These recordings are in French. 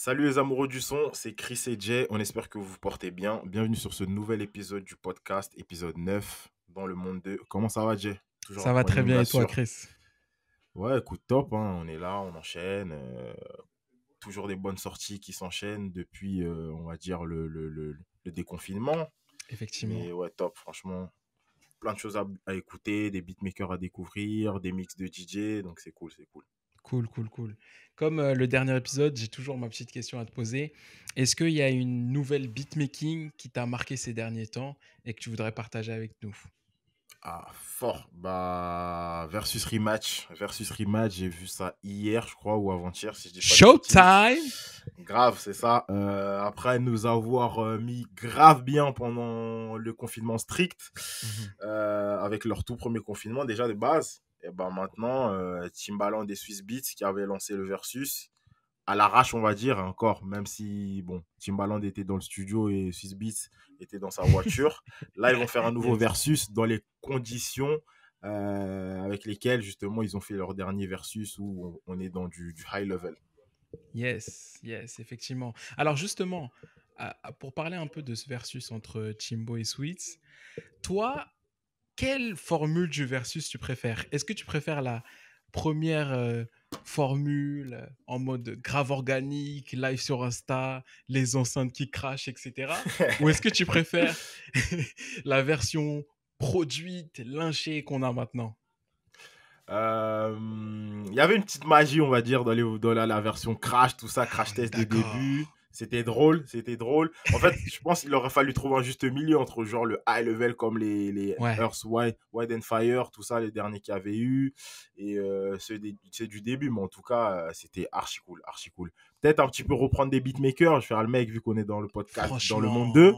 Salut les amoureux du son, c'est Chris et Jay, on espère que vous vous portez bien. Bienvenue sur ce nouvel épisode du podcast, épisode 9, dans le monde de... Comment ça va Jay Ça va très bien et toi Chris Ouais, écoute, top, hein. on est là, on enchaîne. Euh, toujours des bonnes sorties qui s'enchaînent depuis, euh, on va dire, le, déconfinement. Effectivement. Et ouais, top, franchement, plein de choses à, à, écouter, des beatmakers à découvrir, des mix de DJ, donc c'est cool, c'est cool. Cool, cool, cool. Comme euh, le dernier épisode, j'ai toujours ma petite question à te poser. Est-ce qu'il y a une nouvelle beatmaking qui t'a marqué ces derniers temps et que tu voudrais partager avec nous Ah, fort. Bah, versus rematch. Versus rematch, j'ai vu ça hier, je crois, ou avant-hier, si Showtime Grave, c'est ça. Euh, après nous avoir euh, mis grave bien pendant le confinement strict, mhm. avec leur tout premier confinement, déjà de base ben, maintenant, euh, Timbaland et Swiss Beats qui avaient lancé le versus à l'arrache, on va dire encore, même si bon, Timbaland était dans le studio et Swiss Beats était dans sa voiture. Là, ils vont faire un nouveau versus dans les conditions euh, avec lesquelles justement ils ont fait leur dernier versus où on est dans du, high level. Yes, yes, effectivement. Alors justement, pour parler un peu de ce versus entre Timbo et Sweets, toi, quelle formule du versus tu préfères Est-ce que tu préfères la première euh, formule euh, en mode grave organique, live sur Insta, les enceintes qui crachent, etc. Ou est-ce que tu préfères la version produite, lynchée qu'on a maintenant euh, il y avait une petite magie, on va dire, dans, dans la, la, version crash, tout ça, crash test des débuts. C'était drôle, c'était drôle. En fait, je pense qu'il aurait fallu trouver un juste milieu entre genre le high level comme les, les Earth, Wide, and Fire, tout ça, les derniers qu'il y avait eu, et euh, du début. Mais en tout cas, euh, c'était archi cool, archi cool. Peut-être un petit peu reprendre des beatmakers. Je ferai le mec, vu qu'on est dans le podcast, dans le monde 2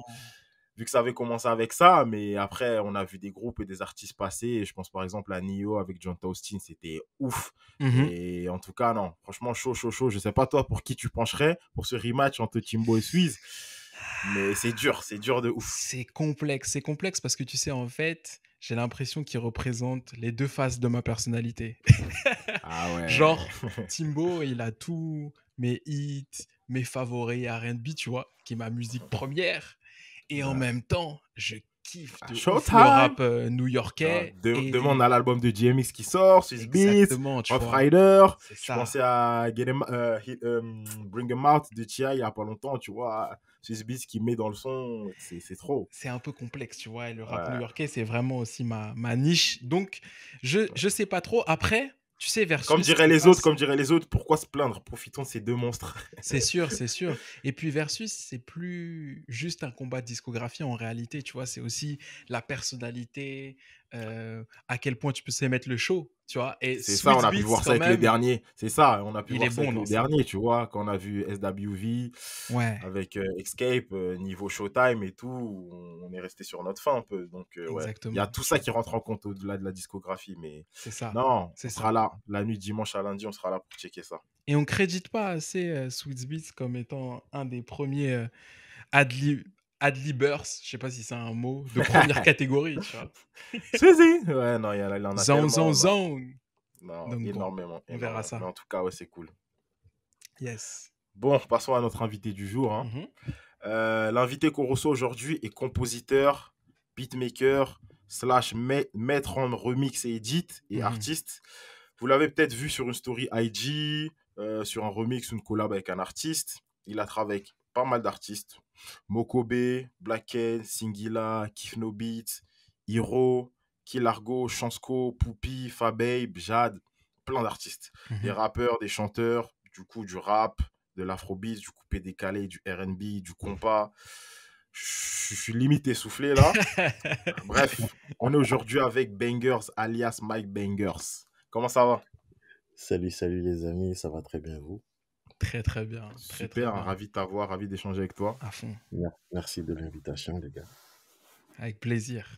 vu que ça avait commencé avec ça, mais après, on a vu des groupes et des artistes passer. Et je pense par exemple à Nio avec John Taustin, c'était ouf. Mmh et en tout cas, non, franchement, chaud, chaud, chaud. Je sais pas toi pour qui tu pencherais pour ce rematch entre Timbo et Suisse, mais c'est dur, c'est dur de ouf. C'est complexe, c'est complexe parce que tu sais, en fait, j'ai l'impression qu'il représente les deux faces de ma personnalité. Ah Genre, Timbo, il a tout, mes hits, mes favoris RB, tu vois, qui est ma musique première. Et en même temps, je kiffe ah, le rap euh, new-yorkais. Demande à l'album de GMX qui sort, Swiss Beats, Off Rider. Je pensais à euh, euh, Bring Em Out de Tia il n'y a pas longtemps, tu vois. Swiss Beats qui met dans le son, c'est trop. C'est un peu complexe, tu vois. Et le rap new-yorkais, c'est vraiment aussi ma, ma niche. Donc, je ne sais pas trop. Après, tu sais, versus. Comme diraient les autres, comme diraient les autres, pourquoi se plaindre Profitons de ces deux monstres. c'est sûr, c'est sûr. Et puis versus, c'est plus juste un combat de discographie en réalité, tu vois, c'est aussi la personnalité, euh, à quel point tu peux s'émettre le show, tu vois. Et c'est ça, on a pu voir ça avec les derniers. C'est ça, on a pu voir ça avec les derniers, tu vois, quand on a vu SWV ouais. avec euh, Escape, euh, niveau Showtime et tout, on est resté sur notre fin un peu. Donc, Il y a tout ça qui rentre en compte au-delà de la discographie, mais c'est ça. Non, on ça. sera là. La nuit dimanche à lundi, on sera là pour checker ça. Et on crédite pas assez Sweet Beats comme étant un des premiers ad adlibers, je sais pas si c'est un mot de première catégorie, tu Ouais, non, il, y a, en Zone, bah. zone, Non, énormément, On verra ça. Mais en tout cas, ouais, c'est cool. Yes. Bon, passons à notre invité du jour. Hein. Mm-hmm. Euh, l'invité qu'on reçoit aujourd'hui est compositeur, beatmaker, slash maître en remix et edit et mm-hmm. artiste. Vous l'avez peut-être vu sur une story IG, euh, sur un remix, ou une collab avec un artiste. Il a travaillé avec pas mal d'artistes, Mokobe, Blacken, Singila, Kifnobit, Hiro, Kilargo, Chansko, Poupi, Fabe, Bjad, plein d'artistes. Mhm. Des rappeurs, des chanteurs, du coup du rap, de l'afrobeat, du coupé décalé, du RB, du compas. Je suis limite essoufflé là. Bref, on est aujourd'hui avec Bangers, alias Mike Bangers. Comment ça va Salut, salut les amis, ça va très bien vous Très, très bien. Super, ravi de t'avoir, ravi d'échanger avec toi. À fond. Merci de l'invitation, les gars. Avec plaisir.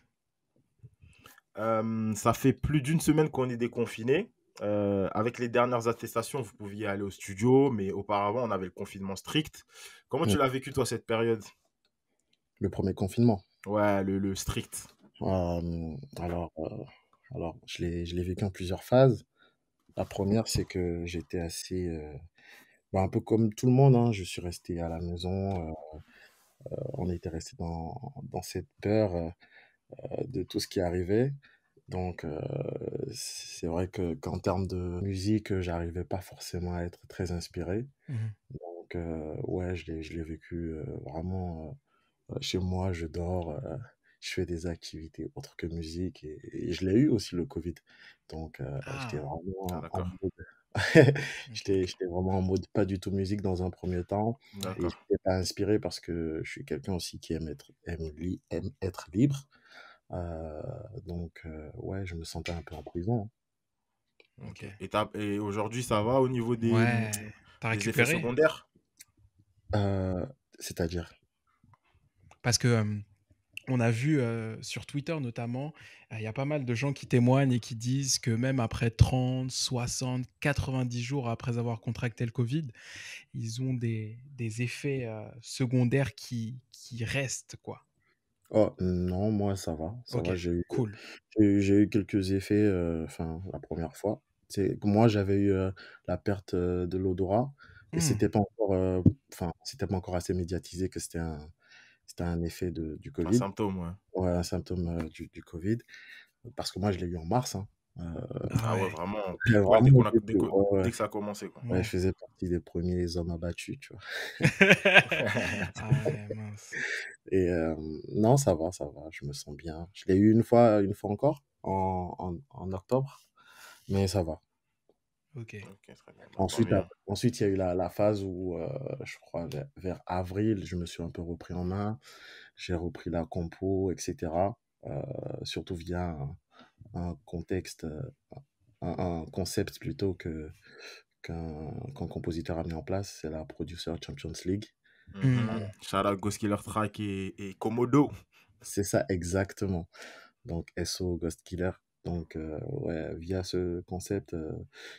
Euh, ça fait plus d'une semaine qu'on est déconfiné. Euh, avec les dernières attestations, vous pouviez aller au studio, mais auparavant, on avait le confinement strict. Comment tu l'as vécu, toi, cette période Le premier confinement. Ouais, le, strict. Euh, alors, alors, je l'ai vécu en plusieurs phases. La première, c'est que j'étais assez bah, un peu comme tout le monde, hein. je suis resté à la maison. Euh, euh, on était resté dans, dans cette peur euh, de tout ce qui arrivait. Donc, c'est vrai que qu'en termes de musique, je j'arrivais pas forcément à être très inspiré. Mmh Donc, ouais, je l'ai vécu vraiment chez moi. Je dors, je fais des activités autres que musique. Et, je l'ai eu aussi, le Covid. Donc, j'étais ah. vraiment ah, Mmh. j'étais, vraiment en mode pas du tout musique dans un premier temps. Je n'étais pas inspiré parce que je suis quelqu'un aussi qui aime être, libre. Euh, donc, euh, ouais, je me sentais un peu en prison. Et, aujourd'hui, ça va au niveau des, Ouais. secondaires euh, c'est-à-dire, Parce que on a vu euh, sur Twitter notamment, euh, il y a pas mal de gens qui témoignent et qui disent que même après 30, 60, 90 jours après avoir contracté le Covid, ils ont des, effets euh, secondaires qui, restent. quoi. Oh, non, moi ça va. Ça j'ai eu, cool. j'ai, eu quelques effets enfin la première fois. C'est, moi j'avais eu la perte de l'odorat et mmh. c'était pas enfin c'était pas encore assez médiatisé que c'était un c'était un effet de, du Covid. Un symptôme, ouais. Ouais, un symptôme euh, du, du, Covid. Parce que moi, je l'ai eu en mars. Hein. Euh, ah ouais, vraiment. dès, a, que, ça a commencé. Quoi. Mm. je faisais partie des premiers hommes abattus, tu vois. ah, mince. Et euh, non, ça va, ça va, je me sens bien. Je l'ai eu une fois, une fois encore, en, en, octobre, mais ça va, Ok. Ensuite, il y a eu la, phase où, euh, je crois, vers, avril, je me suis un peu repris en main. J'ai repris la compo, etc. Euh, surtout via un, contexte, euh, un, concept plutôt que qu'un compositeur a mis en place. C'est la Producer Champions League. Mm Ghost Killer Track et, et Komodo. C'est ça, exactement. Donc, SO Ghost Killer, donc, euh, ouais, via ce concept, euh,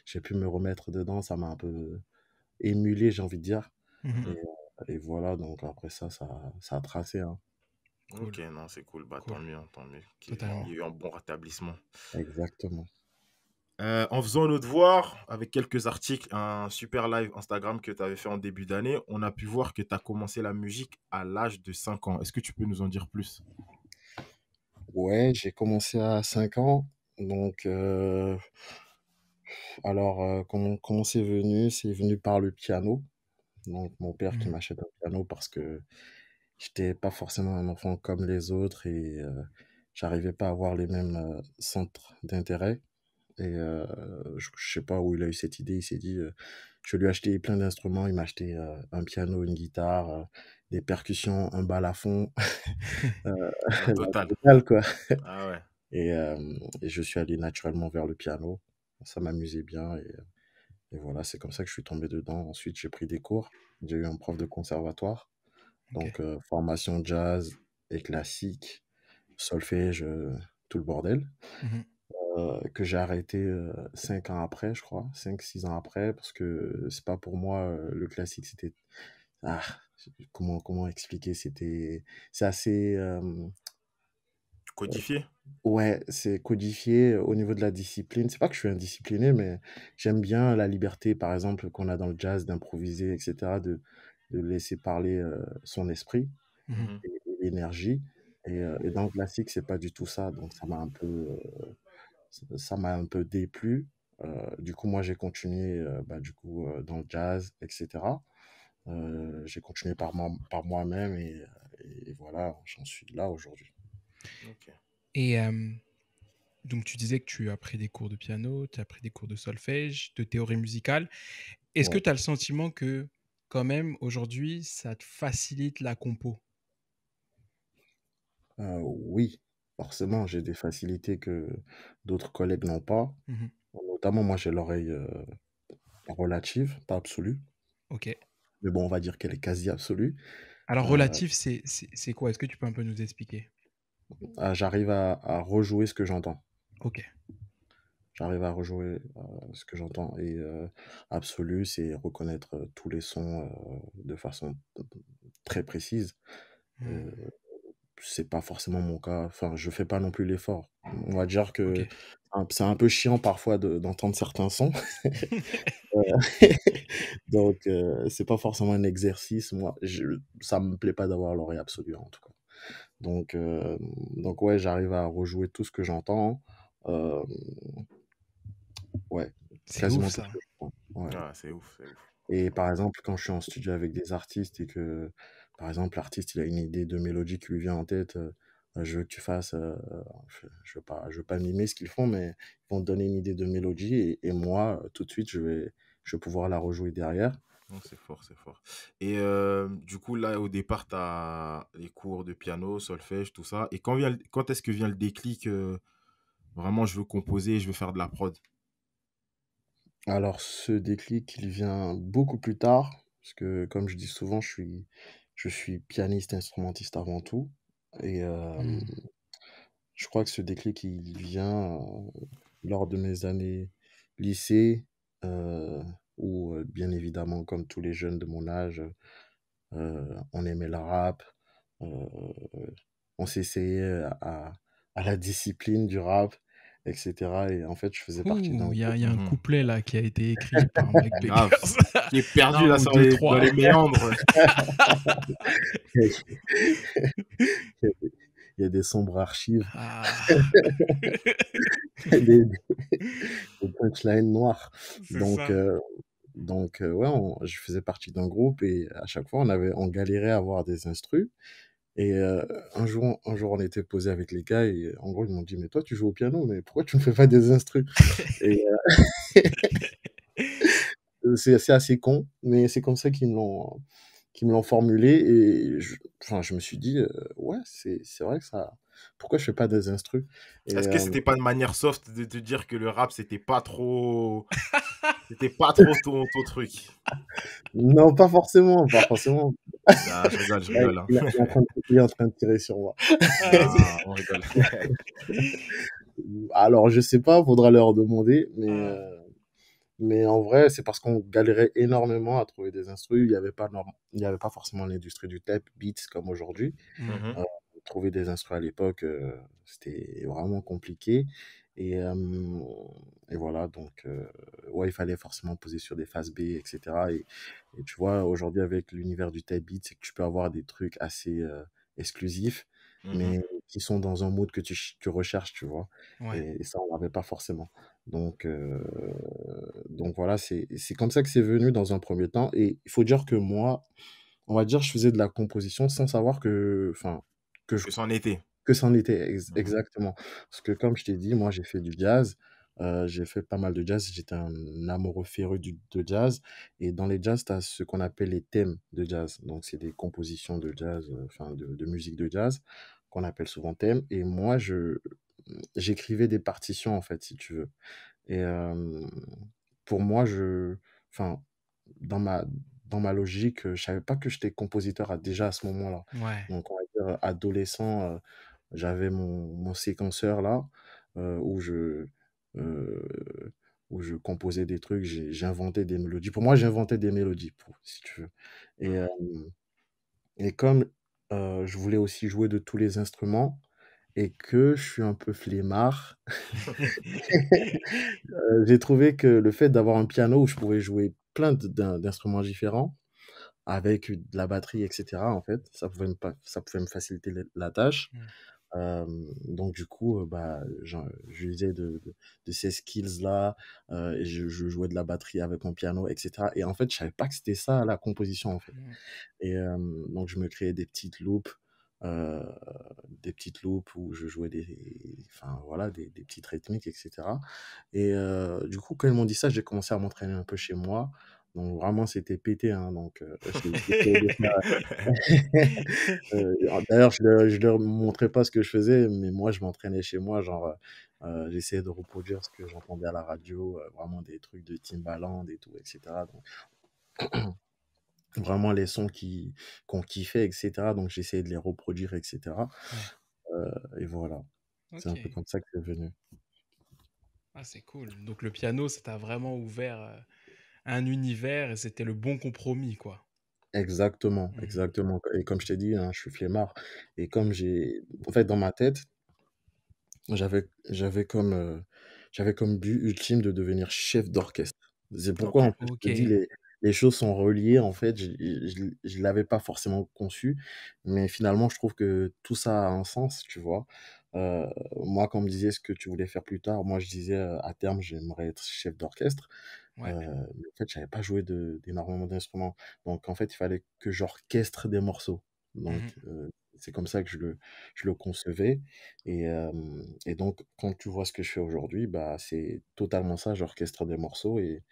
j'ai pu me remettre dedans. Ça m'a un peu émulé, j'ai envie de dire. Mmh euh, et, voilà, donc après ça, ça, a tracé. hein. Ok, non, c'est cool. Bah, tant mieux, tant mieux. Il y a eu un bon rétablissement. Exactement. en faisant notre voir avec quelques articles, un super live Instagram que tu avais fait en début d'année, on a pu voir que tu as commencé la musique à l'âge de 5 ans. Est-ce que tu peux nous en dire plus Ouais, j'ai commencé à 5 ans. Donc, euh, alors, euh, comment, c'est venu? C'est venu par le piano. Donc, mon père qui mmh. m'achète un piano parce que j'étais pas forcément un enfant comme les autres et euh, j'arrivais pas à avoir les mêmes centres d'intérêt. Et je, sais pas où il a eu cette idée. Il s'est dit, je vais lui acheter plein d'instruments. Il m'a acheté un piano, une guitare, des percussions, un balafon, à fond, quoi. Ah ouais. Euh, et, je suis allé naturellement vers le piano. Ça m'amusait bien. Et, voilà, c'est comme ça que je suis tombé dedans. Ensuite, j'ai pris des cours. J'ai eu un prof de conservatoire. Donc, euh, formation jazz et classique, solfège, euh, tout le bordel. Mm-hmm. que j'ai arrêté cinq ans après, je crois, 5 six ans après, parce que c'est pas pour moi le classique, c'était. Ah, comment, comment expliquer C'était. C'est assez. Codifié? Ouais, c'est codifié euh, au niveau de la discipline. C'est pas que je suis indiscipliné, mais j'aime bien la liberté, par exemple, qu'on a dans le jazz d'improviser, etc., de de laisser parler, euh, son esprit mmh et l'énergie euh, et dans le classique, c'est pas du tout ça, donc ça m'a un peu, un peu déplu. du coup, moi, j'ai continué, bah, du coup, dans le jazz etc. j'ai continué par moi par moi-même et voilà, j'en suis là aujourd'hui. Et euh, donc, tu disais que tu as pris des cours de piano, tu as pris des cours de solfège, de théorie musicale. Est-ce que tu as le sentiment que, quand même, aujourd'hui, ça te facilite la compo euh, Oui, forcément, j'ai des facilités que d'autres collègues n'ont pas. Mhm. Notamment, moi, j'ai l'oreille euh, relative, pas absolue. Ok. Mais bon, on va dire qu'elle est quasi absolue. Alors, relative, c'est quoi Est-ce que tu peux un peu nous expliquer ah, j'arrive à, rejouer ce que j'entends. Ok. J'arrive à rejouer euh, ce que j'entends. Et euh, absolu, c'est reconnaître euh, tous les sons de façon très précise. Mmh. c'est pas forcément mon cas. Enfin, je fais pas non plus l'effort. On va dire que c'est un peu chiant parfois d'entendre certains sons. Donc, c'est pas forcément un exercice. Moi, ça me plaît pas d'avoir l'oreille absolue en tout cas. Donc, euh, donc ouais, j'arrive à rejouer tout ce que j'entends. Euh, ouais, c'est ouf, ça. Ah, c'est ouf, Et par exemple, quand je suis en studio avec des artistes et que, par exemple, l'artiste il a une idée de mélodie qui lui vient en tête, euh, je veux que tu fasses, je veux pas, je veux pas mimer ce qu'ils font, mais ils vont te donner une idée de mélodie et, moi, tout de suite, je vais, je vais pouvoir la rejouer derrière c'est fort, c'est fort. Et euh, du coup, là, au départ, tu as les cours de piano, solfège, tout ça. Et quand, vient quand est-ce que vient le déclic euh, Vraiment, je veux composer, je veux faire de la prod. Alors, ce déclic, il vient beaucoup plus tard. Parce que, comme je dis souvent, je suis, je suis pianiste, instrumentiste avant tout. Et euh, mmh. je crois que ce déclic, il vient lors de mes années lycée. Euh, où, euh, bien évidemment, comme tous les jeunes de mon âge, euh, on aimait le rap, euh, on s'essayait à, à, la discipline du rap, etc. Et en fait, je faisais partie d'un. Il y, a un couplet là qui a été écrit par Mike qui est perdu là dans les, dans méandres. il y a des sombres archives. Ah. des, des, punchlines noires. Donc, donc, ouais, je faisais partie d'un groupe et à chaque fois, on, avait, on galérait à avoir des instrus. Et un, jour, un jour, on était posé avec les gars et en gros, ils m'ont dit Mais toi, tu joues au piano, mais pourquoi tu ne fais pas des instrus c'est assez con, mais c'est comme ça qu'ils me l'ont me l'ont formulé et je, je me suis dit ouais c'est vrai que ça pourquoi je fais pas des instrus Est-ce que euh, c'était pas de manière soft de te dire que le rap c'était pas trop c'était pas trop ton, truc Non, pas forcément, pas forcément. Ah, je rigole, je rigole. Hein. Il, est en train de, tirer sur moi. Ah, on rigole. Alors, je sais pas, faudra leur demander, mais ah. euh, Mais en vrai, c'est parce qu'on galérait énormément à trouver des instrus. Il n'y avait, pas avait pas forcément l'industrie du tape, beats comme aujourd'hui. Mm-hmm. Euh, trouver des instruments à l'époque, euh, c'était vraiment compliqué. Et, et, voilà, donc, euh, ouais, il fallait forcément poser sur des phases B, etc. Et, tu vois, aujourd'hui, avec l'univers du type beat, c'est que tu peux avoir des trucs assez euh, exclusifs, mmh mais qui sont dans un mode que tu, recherches, tu vois. Et, ça, on avait pas forcément. Donc, donc voilà, c'est comme ça que c'est venu dans un premier temps. Et il faut dire que moi, on va dire, je faisais de la composition sans savoir que, enfin, que je... c'en était. Que c'en était, mmh exactement. Parce que comme je t'ai dit, moi j'ai fait du jazz, euh, j'ai fait pas mal de jazz, j'étais un amoureux féru de jazz. Et dans les jazz, tu as ce qu'on appelle les thèmes de jazz. Donc c'est des compositions de jazz, euh, enfin de, de, musique de jazz, qu'on appelle souvent thèmes. Et moi, je j'écrivais des partitions, en fait, si tu veux. Et pour moi, je... Enfin, dans ma, dans ma logique, je savais pas que j'étais compositeur à, déjà à ce moment-là. Ouais. Donc, euh, adolescent, euh, j'avais mon, séquenceur là, euh, où je, où je composais des trucs, j'inventais des mélodies. Pour moi, j'inventais des mélodies, pour- si tu veux. Et, ah. et comme je voulais aussi jouer de tous les instruments et que je suis un peu flemmard, j'ai trouvé que le fait d'avoir un piano où je pouvais jouer plein d'instruments différents, avec de la batterie, etc. En fait, ça pouvait me, ça pouvait me faciliter la tâche. Mmh. donc du coup, bah, j'utilisais de, de, de, ces skills-là, je, jouais de la batterie avec mon piano, etc. Et en fait, je savais pas que c'était ça la composition, en fait. Mmh. Et donc je me créais des petites loops, des petites loops où je jouais des, enfin voilà, des, des petites rythmiques, etc. Et du coup, quand ils m'ont dit ça, j'ai commencé à m'entraîner un peu chez moi. Donc vraiment, c'était pété. Hein, donc, euh, euh, D'ailleurs, je ne leur montrais pas ce que je faisais, mais moi, je m'entraînais chez moi. Genre, euh, j'essayais de reproduire ce que j'entendais à la radio, vraiment des trucs de Timbaland et tout, etc. vraiment les sons qui qu'on kiffait, etc. Donc, j'essayais de les reproduire, etc. et voilà. C'est un peu comme ça que c'est venu. Ah, c'est cool. Donc, le piano, ça t'a vraiment ouvert un univers et c'était le bon compromis, quoi. Exactement, mm. exactement. Et comme je t'ai dit, hein, je suis flemmard. Et comme j'ai. En fait, dans ma tête, j'avais, comme, euh, j'avais comme but ultime de devenir chef d'orchestre. C'est pourquoi, en fait, dire, les, les, choses sont reliées. En fait, je ne l'avais pas forcément conçu. Mais finalement, je trouve que tout ça a un sens, tu vois. Euh, moi, quand on me disait ce que tu voulais faire plus tard, moi, je disais euh, à terme, j'aimerais être chef d'orchestre. Euh, en fait, je n'avais pas joué d'énormément d'instruments. Donc, en fait, il fallait que j'orchestre des morceaux. Mmh donc, euh, C'est comme ça que je le, je le concevais. Et, euh, et, donc, quand tu vois ce que je fais aujourd'hui, bah, c'est totalement ça. J'orchestre des morceaux et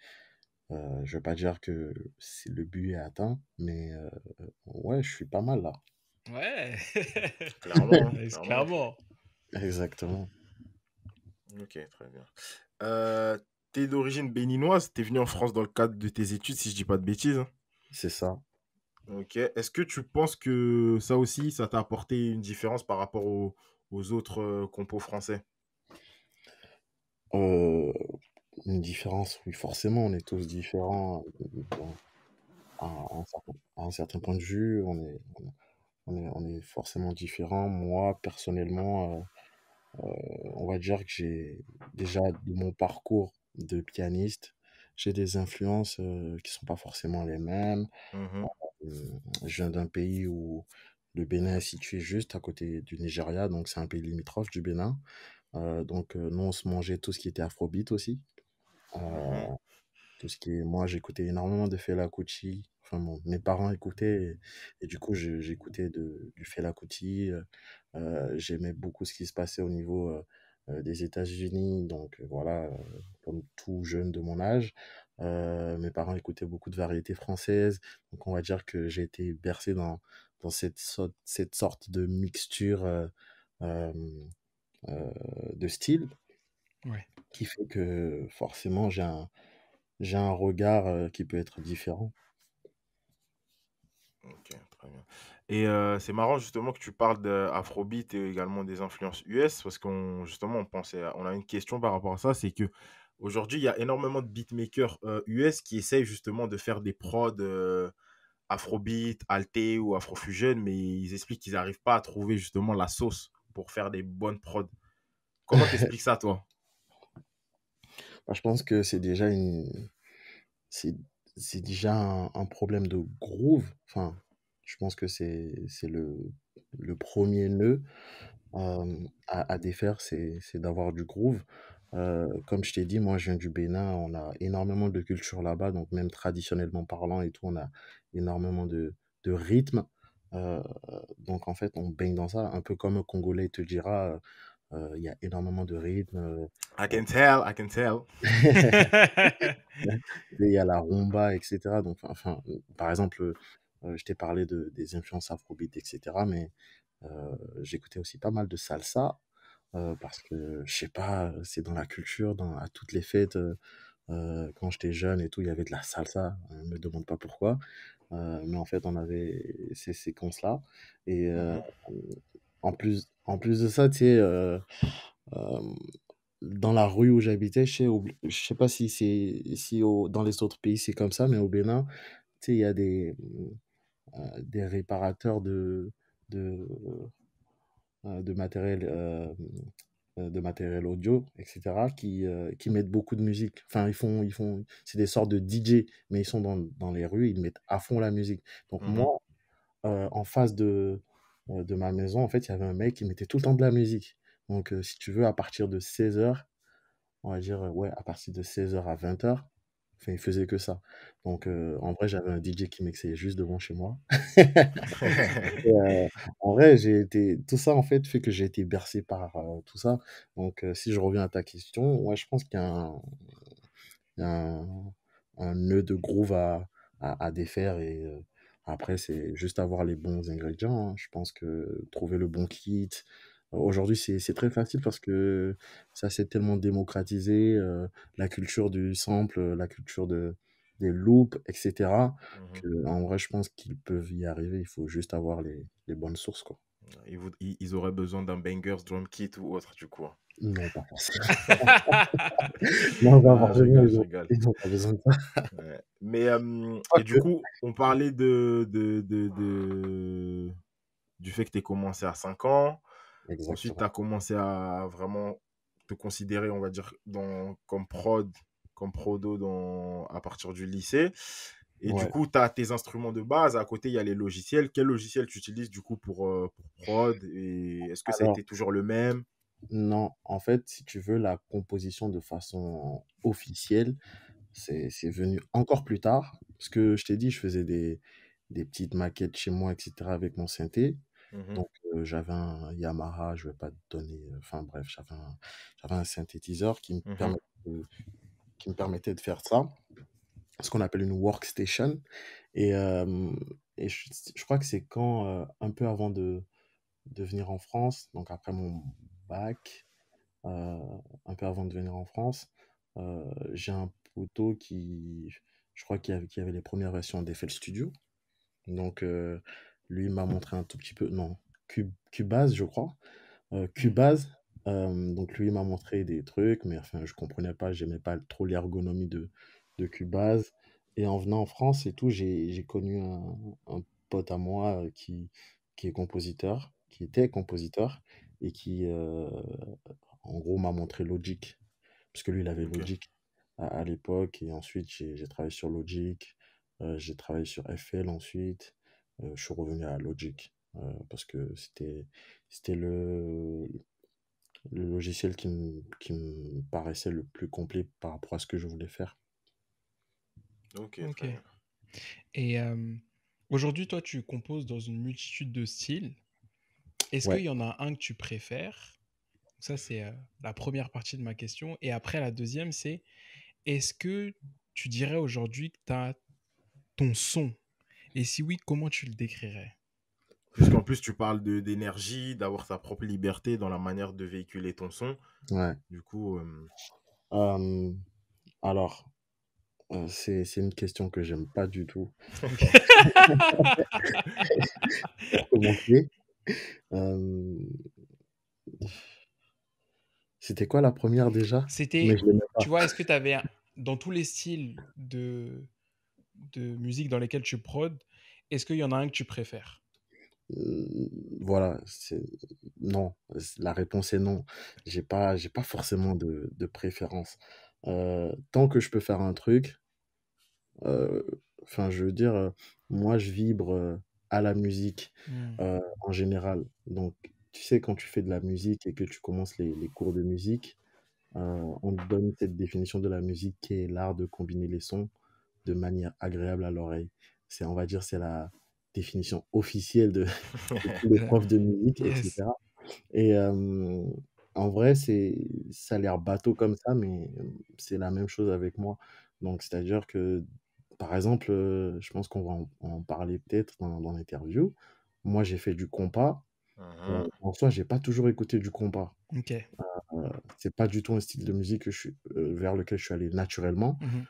je ne veux pas dire que le but est atteint, mais ouais, je suis pas mal là. Ouais, hein, clairement, clairement. Exactement. Ok, très bien t'es d'origine béninoise, t'es venu en France dans le cadre de tes études, si je dis pas de bêtises. Hein. C'est ça. Ok. Est-ce que tu penses que ça aussi, ça t'a apporté une différence par rapport aux, autres euh, compos français euh, Une différence, oui, forcément, on est tous différents. Euh, à, un certain, point de vue, on est, on est, forcément différents. Moi, personnellement, on va dire que j'ai déjà de mon parcours de pianiste. J'ai des influences euh, qui sont pas forcément les mêmes. Mmh euh, je viens d'un pays où le Bénin est situé juste à côté du Nigeria, donc c'est un pays limitrophe du Bénin. Euh, donc nous, on se mangeait tout ce qui était afrobeat aussi. Mmh tout ce qui Moi, j'écoutais énormément de Fela Kuti. Enfin mes parents écoutaient et, du coup, j'écoutais du Fela Kuti. J'aimais beaucoup ce qui se passait au niveau euh, des États-Unis, donc euh, voilà, euh, comme tout jeune de mon âge. mes parents écoutaient beaucoup de variétés françaises, donc on va dire que j'ai été bercé dans, cette, sorte de mixture de style qui fait que forcément j'ai un, j'ai un regard qui peut être différent. Ok, très et c'est marrant justement que tu parles d'Afrobeat et également des influences US parce qu'on justement on pensait on a une question par rapport à ça, c'est que aujourd'hui il y a énormément de beatmakers US qui essayent justement de faire des prods Afrobeat, Alté ou Afrofusion, mais ils expliquent qu'ils n'arrivent pas à trouver justement la sauce pour faire des bonnes prods. Comment expliques ça toi? Bah, je pense que c'est déjà une... c'est c'est déjà un, un problème de groove. Enfin, je pense que c'est le, le premier nœud euh, à, à défaire, c'est d'avoir du groove. Euh, comme je t'ai dit, moi je viens du Bénin, on a énormément de culture là-bas, donc même traditionnellement parlant et tout, on a énormément de, de rythme. Euh, donc en fait, on baigne dans ça, un peu comme un Congolais te dira, il y a énormément de rythme. I can tell, I can tell. Il y a la rumba, etc. Donc enfin, par exemple, euh, je t'ai parlé de, des influences afrobeat, etc. Mais euh, j'écoutais aussi pas mal de salsa euh, parce que, je sais pas, c'est dans la culture, à toutes les fêtes. quand j'étais jeune et tout, il y avait de la salsa. Ne me demande pas pourquoi. mais en fait on avait ces séquences là et mmh en plus en plus de ça tu sais dans la rue où j'habitais je ne je sais pas si c'est si dans les autres pays c'est comme ça mais au Bénin tu sais il y a des euh, des réparateurs de, de, euh, matériel euh, de matériel audio, etc., qui, mettent beaucoup de musique. Enfin, ils font, ils font, c'est des sortes de DJ, mais ils sont dans, les rues, ils mettent à fond la musique. Donc, mmh moi, en face de, de ma maison, en fait, il y avait un mec qui mettait tout le temps de la musique. Donc, si tu veux, à partir de 16h, on va dire, ouais, à partir de 16h à 20h, Enfin, il faisait que ça. Donc, euh, en vrai, j'avais un DJ qui m'excellait juste devant chez moi. Euh, en vrai, j'ai été... tout ça, en fait, fait que j'ai été bercé par euh, tout ça. Donc, si je reviens à ta question, je pense qu'il y a un, nœud de groove à, à, défaire. Et après, c'est juste avoir les bons ingrédients. Hein. Je pense que trouver le bon kit, Aujourd'hui, c'est très facile parce que ça s'est tellement démocratisé, euh, la culture du sample, euh, la culture de, des loops, etc. Mmh en vrai, je pense qu'ils peuvent y arriver. Il faut juste avoir les, les bonnes sources. Quoi. Ils, ils auraient besoin d'un bangers, drum kit ou autre, du coup. Hein. Non, pas forcément. non, on va ah, Ils n'ont pas besoin de ça. Mais et du coup, on parlait de, de, de, de... du fait que tu as commencé à 5 ans. Ensuite, tu as commencé à vraiment te considérer, on va dire, comme prod, comme prodo à partir du lycée. Et du coup, tu as tes instruments de base. À côté, il y a les logiciels. Quels logiciels tu utilises du coup pour, euh, prod Et est-ce que ça a été toujours le même Non, en fait, si tu veux, la composition de façon officielle, c'est, venu encore plus tard. Parce que je t'ai dit, je faisais des petites maquettes chez moi, etc., avec mon synthé. Mmh donc, j'avais un Yamaha, je ne vais pas donner. Enfin, bref, j'avais un, synthétiseur qui me, mmh permettait de, qui me permettait de faire ça, ce qu'on appelle une workstation. Et, je, crois que c'est quand, un peu avant de, de venir en France, donc après mon bac, un peu avant de venir en France, j'ai un poteau qui, je crois qu'il avait, qui avait les premières versions d'Effel Studio. Donc, lui m'a montré un tout petit peu, non, Cubase, je crois. Euh, mmh. Cubase, donc lui m'a montré des trucs, mais enfin, je comprenais pas, j'aimais pas trop l'ergonomie de, de Cubase. Et en venant en France et tout, j'ai connu un, pote à moi euh, qui, est compositeur, qui était compositeur et qui, euh, en gros, m'a montré Logic, parce que lui, il avait Logic à, l'époque, et ensuite, j'ai travaillé sur Logic, j'ai travaillé sur FL ensuite, euh, je suis revenu à Logic euh, parce que c'était c'était le le logiciel qui me, qui me paraissait le plus complet par rapport à ce que je voulais faire. Ok. Et euh, aujourd'hui, toi, tu composes dans une multitude de styles. Est-ce qu'il y en a un que tu préfères Ça, c'est la première partie de ma question. Et après, la deuxième, c'est est-ce que tu dirais aujourd'hui que tu as ton son et si oui, comment tu le décrirais Puisqu'en plus, tu parles d'énergie, d'avoir sa propre liberté dans la manière de véhiculer ton son. Ouais. Du coup. Euh, euh, alors, euh, c'est une question que j'aime pas du tout. C'était quoi la première déjà C'était. Tu vois, est-ce que tu avais. Dans tous les styles de de musique dans lesquelles tu prodes, est-ce qu'il y en a un que tu préfères euh, voilà, non. La réponse est non. J'ai pas, j'ai pas forcément de, préférence. Euh, tant que je peux faire un truc, euh, enfin, je veux dire, moi, je vibre à la musique hmm. en général. Donc, tu sais, quand tu fais de la musique et que tu commences les, cours de musique, on te donne cette définition de la musique qui est l'art de combiner les sons de manière agréable à l'oreille. C'est, on va dire, c'est la définition officielle de, tous les profs de musique, etc. Et euh, en vrai, c'est, ça a l'air bateau comme ça, mais euh, c'est la même chose avec moi. Donc, c'est-à-dire que, par exemple, euh, je pense qu'on va en, parler peut-être dans, l'interview. Moi, j'ai fait du compas. en soi, j'ai pas toujours écouté du compas. Ce c'est pas du tout un style de musique vers lequel je suis allé naturellement. Mmh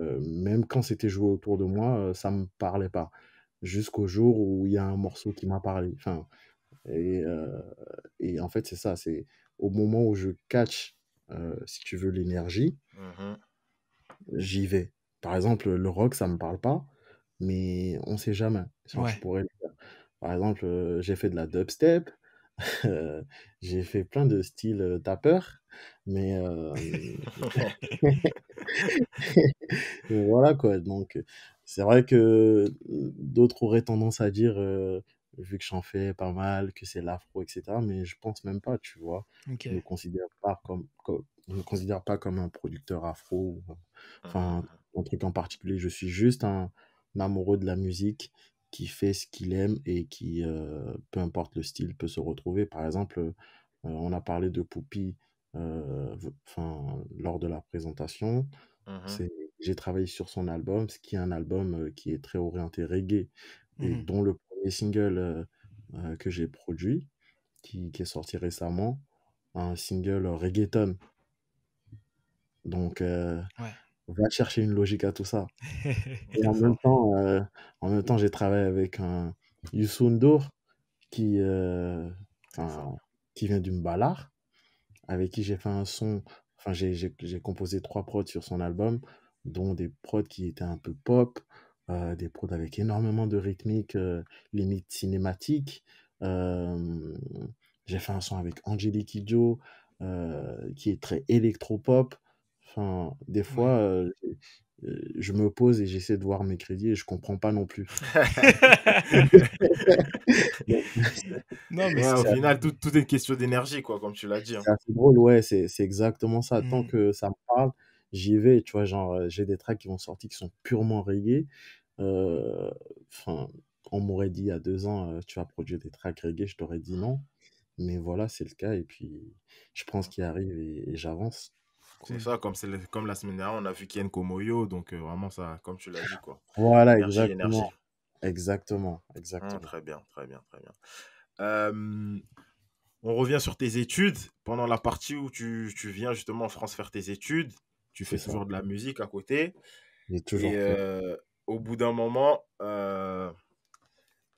euh, même quand c'était joué autour de moi, ça euh, ça me parlait pas. Jusqu'au jour où il y a un morceau qui m'a parlé. Enfin, et, euh, et en fait, c'est ça. C'est au moment où je catch, si tu veux, l'énergie, mmh j'y vais. Par exemple, le rock, ça me parle pas, mais on ne sait jamais. Je Par exemple, j'ai fait de la dubstep, j'ai fait plein de styles tapeurs mais euh, voilà quoi. Donc c'est vrai que d'autres auraient tendance à dire, euh, vu que j'en fais pas mal, que c'est l'afro, etc. Mais je pense même pas, tu vois. Je ne considère pas comme, je me considère pas comme un producteur afro, enfin ah. un truc en particulier. Je suis juste un, amoureux de la musique qui fait ce qu'il aime et qui, euh, peu importe le style, peut se retrouver. Par exemple, on a parlé de Poupie euh, lors de la présentation. Mmh j'ai travaillé sur son album, ce qui est un album qui est très orienté reggae, mmh dont le premier single que j'ai produit, qui, est sorti récemment, un single reggaeton. Donc, on va chercher une logique à tout ça. et en même temps, en même temps, j'ai travaillé avec un qui qui, qui vient d'une Mbalar avec qui j'ai fait un son, enfin j'ai composé trois prods sur son album, dont des prods qui étaient un peu pop, euh, des prods avec énormément de rythmique, euh, limite cinématique. Euh, j'ai fait un son avec Angelique Kidjo, qui est très électro-pop. Enfin, des fois, euh, je me pose et j'essaie de voir mes crédits et je comprends pas non plus. non, mais au final, tout, est question d'énergie, quoi, comme tu l'as dit. Hein. C'est drôle, c'est exactement ça. Tant mmh. que ça me parle, j'y vais, tu vois, genre, euh, j'ai des tracks qui vont sortir qui sont purement reggae. Euh, on m'aurait dit il y a deux ans, tu vas produire des tracks reggae, je t'aurais dit non. Mais voilà, c'est le cas, et puis je prends ce qui arrive et j'avance. C'est ça, comme, c'est comme la semaine dernière, on a vu Kienko Komoyo, donc euh, vraiment, ça, comme tu l'as dit, quoi. Voilà, exactement. Exactement, mmh, exactement. très bien, très bien, très bien. Euh, on revient sur tes études. Pendant la partie où tu, viens justement en France faire tes études, tu fais toujours de la musique à côté. Et, euh, au bout d'un moment,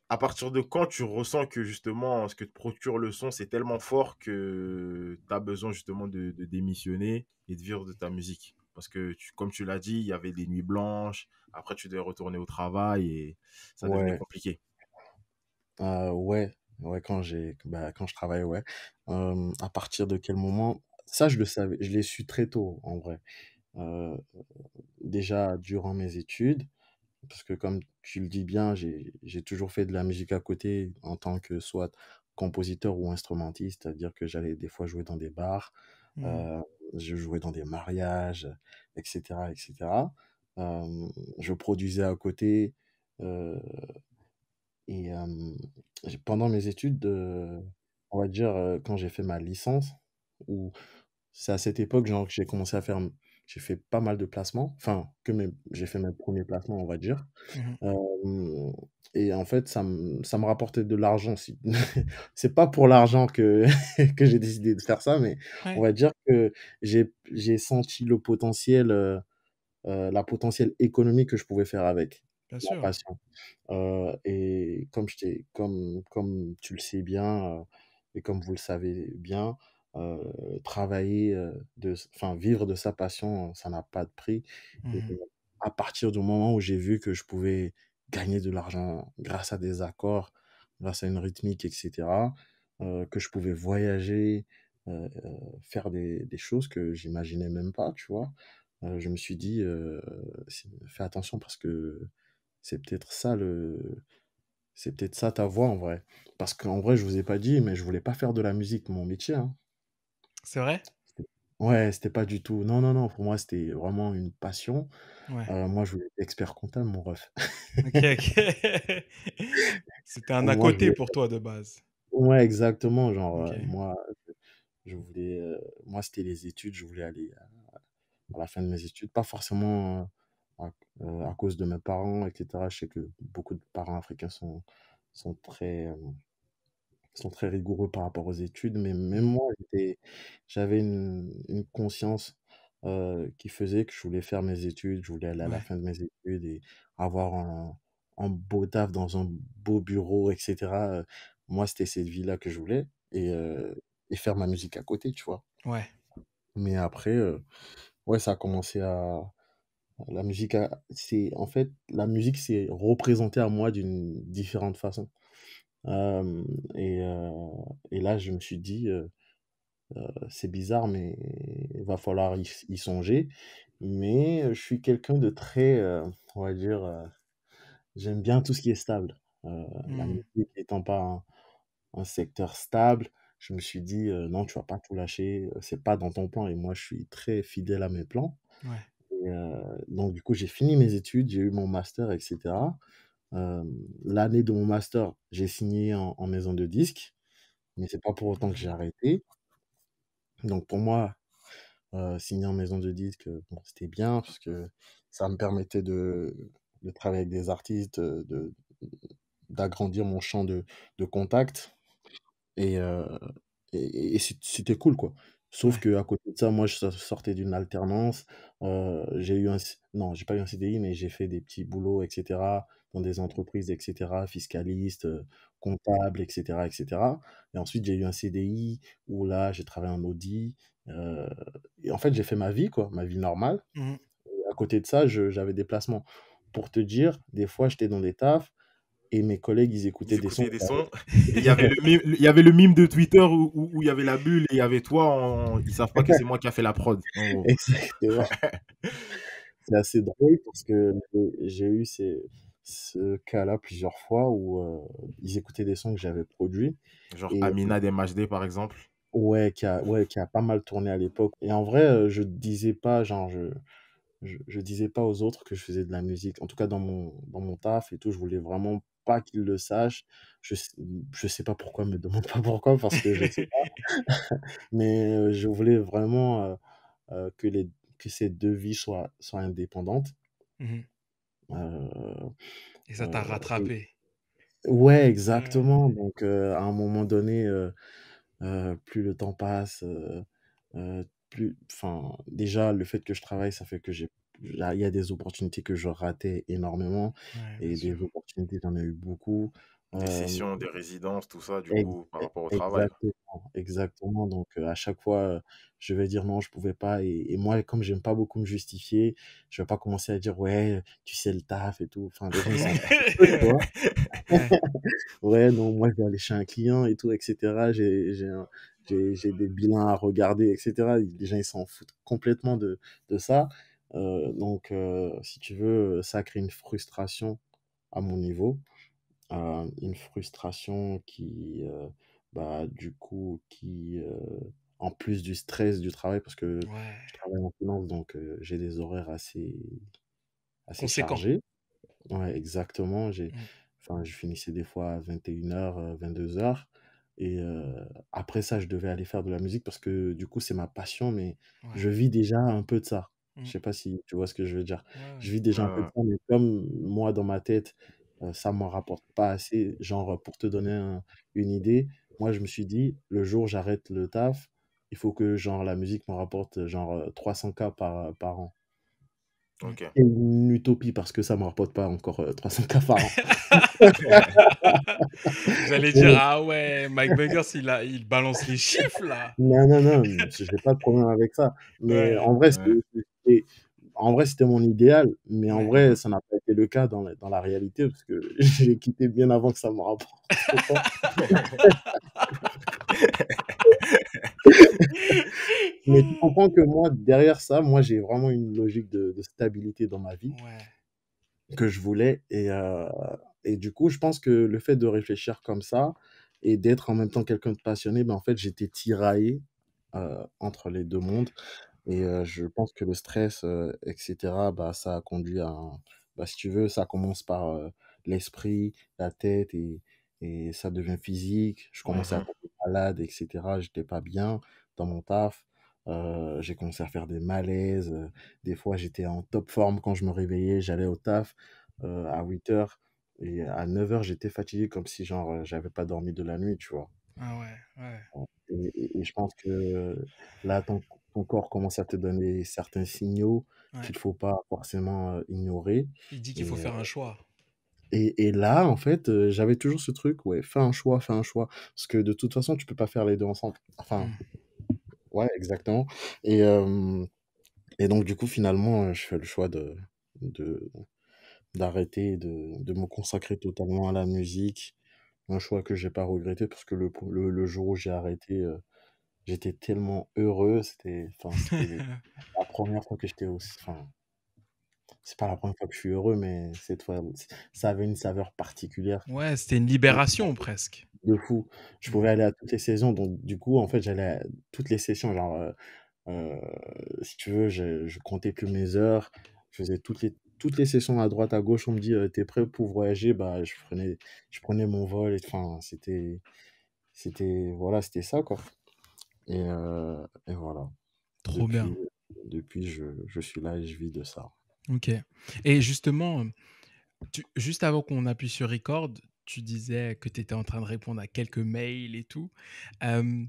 à partir de quand tu ressens que justement ce que te procure le son, c'est tellement fort que tu as besoin justement de, démissionner et de vivre de ta musique Parce que, comme tu l'as dit, il y avait des nuits blanches, après tu devais retourner au travail et ça devenait compliqué. Ah, ouais, ouais, quand, bah, quand je travaille, ouais. à partir de quel moment Ça, je le savais, je l'ai su très tôt en vrai. déjà durant mes études parce que comme tu le dis bien, j'ai toujours fait de la musique à côté en tant que soit compositeur ou instrumentiste, c'est-à-dire que j'allais des fois jouer dans des bars, mmh. euh, je jouais dans des mariages, etc. etc. je produisais à côté. Euh, et pendant mes études, euh, on va dire quand j'ai fait ma licence, ou c'est à cette époque genre, que j'ai commencé à faire j'ai fait pas mal de placements, enfin, que j'ai fait mes premiers placements, on va dire. Mmh et en fait, ça, ça me rapportait de l'argent. Si... c'est pas pour l'argent que, que j'ai décidé de faire ça, mais on va dire que j'ai senti le potentiel, euh, euh, la potentielle économique que je pouvais faire avec. Bien sûr. Euh, et comme, comme, comme tu le sais bien, et comme vous le savez bien, euh, travailler, euh, de, enfin vivre de sa passion, euh, ça n'a pas de prix. Mmh à partir du moment où j'ai vu que je pouvais gagner de l'argent grâce à des accords, grâce à une rythmique, etc., que je pouvais voyager, faire des, choses que j'imaginais même pas, tu vois, je me suis dit, fais attention parce que c'est peut-être ça le, c'est peut-être ça ta voix en vrai. Parce qu'en vrai, je vous ai pas dit, mais je voulais pas faire de la musique mon métier. Hein. C'est vrai Ouais, c'était pas du tout. Non, non, non, pour moi, c'était vraiment une passion. Euh, moi, je voulais être expert comptable, mon ref. Ok, ok. c'était un à côté pour toi de base. Ouais, exactement. Genre, euh, moi, je voulais. Euh, moi, c'était les études. Je voulais aller à, la fin de mes études. Pas forcément à, cause de mes parents, etc. Je sais que beaucoup de parents africains sont, sont très sont très rigoureux par rapport aux études, mais même mmh. moi, j'avais une, conscience qui faisait que je voulais faire mes études, je voulais aller à la fin de mes études et avoir un, beau taf dans un beau bureau, etc. Moi, c'était cette vie-là que je voulais et, et faire ma musique à côté, tu vois. ouais, Mais après, ouais, ça a commencé à... La musique, c'est en fait, la musique s'est représentée à moi d'une différente façon. Euh, et, euh, et, là, je me suis dit, euh, c'est bizarre, mais il va falloir y, songer. Mais je suis quelqu'un de très, on va dire, j'aime bien tout ce qui est stable. La mmh. musique n'étant pas un, secteur stable, je me suis dit non, tu vas pas tout lâcher, c'est pas dans ton plan. Et moi, je suis très fidèle à mes plans. Et, donc, du coup, j'ai fini mes études, j'ai eu mon master, etc. L'année de mon master, j'ai signé en, maison de disque, mais c'est pas pour autant que j'ai arrêté. Donc pour moi, euh, signer en maison de disque, c'était bien parce que ça me permettait de, travailler avec des artistes, euh, d'agrandir mon champ de, de contact. et euh, c'était cool, quoi. Sauf qu'à côté de ça, moi, je sortais d'une alternance. j'ai eu un, non, j'ai pas eu un CDI, mais j'ai fait des petits boulots, etc., dans des entreprises, etc., fiscalistes, comptables, etc., etc. Et ensuite, j'ai eu un CDI où là, j'ai travaillé en Audi. et en fait, j'ai fait ma vie, quoi, ma vie normale. Mmh et à côté de ça, j'avais des placements. Pour te dire, des fois, j'étais dans des tafs et mes collègues, ils écoutaient, des sons. Il y, avait le mime, il y avait le mime de Twitter où, où, il y avait la bulle et il y avait toi. Ils Ils savent pas que c'est moi qui a fait la prod. Exactement. c'est assez drôle parce que j'ai eu ce cas-là plusieurs fois où euh, ils écoutaient des sons que j'avais produits. Genre Amina des MHD par exemple. Ouais qui, a, ouais, qui a pas mal tourné à l'époque. Et en vrai, euh, je disais pas, genre, je, je, disais pas aux autres que je faisais de la musique. En tout cas, dans mon, dans mon taf et tout, je voulais vraiment pas qu'ils le sache, Je je sais pas pourquoi, me demande pas pourquoi, parce que je sais pas. Mais je voulais vraiment que, les, que ces deux vies soient, soient indépendantes. Mmh et ça t'a rattrapé. Ouais, mmh. exactement. Donc, à un moment donné, plus le temps passe, plus, enfin, déjà, le fait que je travaille, ça fait que j'ai il y a des opportunités que je ratais énormément et des opportunités, j'en ai eu beaucoup. Des sessions, des résidences, tout ça, du coup, par e rapport au exactement, travail. Exactement. Donc, à chaque fois, je vais dire non, je pouvais pas. Et, moi, comme j'aime pas beaucoup me justifier, je vais pas commencer à dire ouais, tu sais le taf et tout. Enfin, les gens, ouais, non, moi, je vais aller chez un client et tout, etc. J'ai j'ai des bilans à regarder, etc. Les gens, ils s'en foutent complètement de, de ça. Euh, donc, euh, si tu veux, ça crée une frustration à mon niveau. Euh, une frustration qui, bah, du coup, qui en plus du stress du travail, parce que je travaille en finance, donc j'ai des horaires assez, assez chargés. Ouais, exactement. J'ai, mmh. enfin, je finissais des fois à 21h, 22h. Et après ça, je devais aller faire de la musique parce que du coup, c'est ma passion, mais je vis déjà un peu de ça. Mmh. Je sais pas si tu vois ce que je veux dire. Je vis déjà un peu de temps, mais comme moi, dans ma tête, ça ne m'en rapporte pas assez. Genre, pour te donner une idée, moi, je me suis dit, le jour j'arrête le taf, il faut que genre la musique me rapporte genre 300K par, an. Ok. une utopie parce que ça ne me rapporte pas encore 300K par an. Vous allez dire, ah ouais, Mike Buggers, il, balance les chiffres là. Non, non, non, je n'ai pas de problème avec ça. Mais en vrai, c'est en vrai, c'était mon idéal, mais en vrai, ça n'a pas été le cas dans la, réalité, parce que j'ai quitté bien avant que ça me rapporte. mais tu comprends que moi, derrière ça, moi, j'ai vraiment une logique de, stabilité dans ma vie que je voulais. Euh, et, du coup, je pense que le fait de réfléchir comme ça et d'être en même temps quelqu'un de passionné, ben, en fait, j'étais tiraillé euh, entre les deux mondes. Et je pense que le stress, etc., bah, ça conduit à Bah, si tu veux, ça commence par l'esprit, la tête, et, et ça devient physique. Je commençais à être mmh malade, etc. J'étais pas bien dans mon taf. j'ai commencé à faire des malaises. Des fois, j'étais en top forme quand je me réveillais. J'allais au taf à 8 heures. Et à 9 heures, j'étais fatigué, comme si genre j'avais pas dormi de la nuit, tu vois. Ah ouais, ouais. Et, je pense que là, ton corps commence à te donner certains signaux qu'il ne faut pas forcément ignorer. Il dit qu'il faut faire un choix. Et, et, là, en fait, j'avais toujours ce truc, ouais, fais un choix, fais un choix. Parce que de toute façon, tu peux pas faire les deux ensemble. Enfin, mmh. ouais, exactement. Et, et donc, du coup, finalement, je fais le choix de, d'arrêter, de, de, me consacrer totalement à la musique. Un choix que j'ai pas regretté parce que le, le, jour où j'ai arrêté, J'étais tellement heureux. C'était la première fois que j'étais aussi. c'est pas la première fois que je suis heureux, mais cette fois, ça avait une saveur particulière. Ouais, c'était une libération presque. De fou. Je pouvais mm. aller à toutes les saisons. Donc, du coup, en fait, j'allais à toutes les sessions. Genre, euh, euh, si tu veux, je, je comptais plus mes heures. Je faisais toutes les, toutes les sessions à droite, à gauche, on me dit tu euh, t'es prêt pour voyager bah je prenais je prenais mon vol et enfin c'était c'était voilà c'était ça quoi euh, et, voilà. Trop bien. Depuis, je, suis là et je vis de ça. Ok. Et justement, juste avant qu'on appuie sur record, tu disais que tu étais en train de répondre à quelques mails et tout. Euh,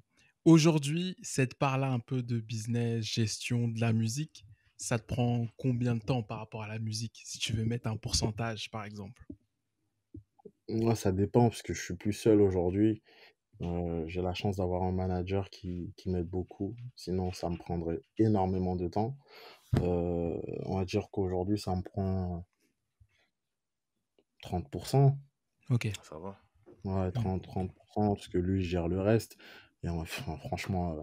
aujourd'hui, cette part-là un peu de business, gestion de la musique, ça te prend combien de temps par rapport à la musique Si tu veux mettre un pourcentage, par exemple Moi, ça dépend, parce que je suis plus seul aujourd'hui. Euh, j'ai la chance d'avoir un manager qui, qui m'aide beaucoup, sinon ça me prendrait énormément de temps. Euh, on va dire qu'aujourd'hui, ça me prend 30%. Ok. Ah, ça va. Ouais, 30, parce que lui, gère le reste. Et franchement,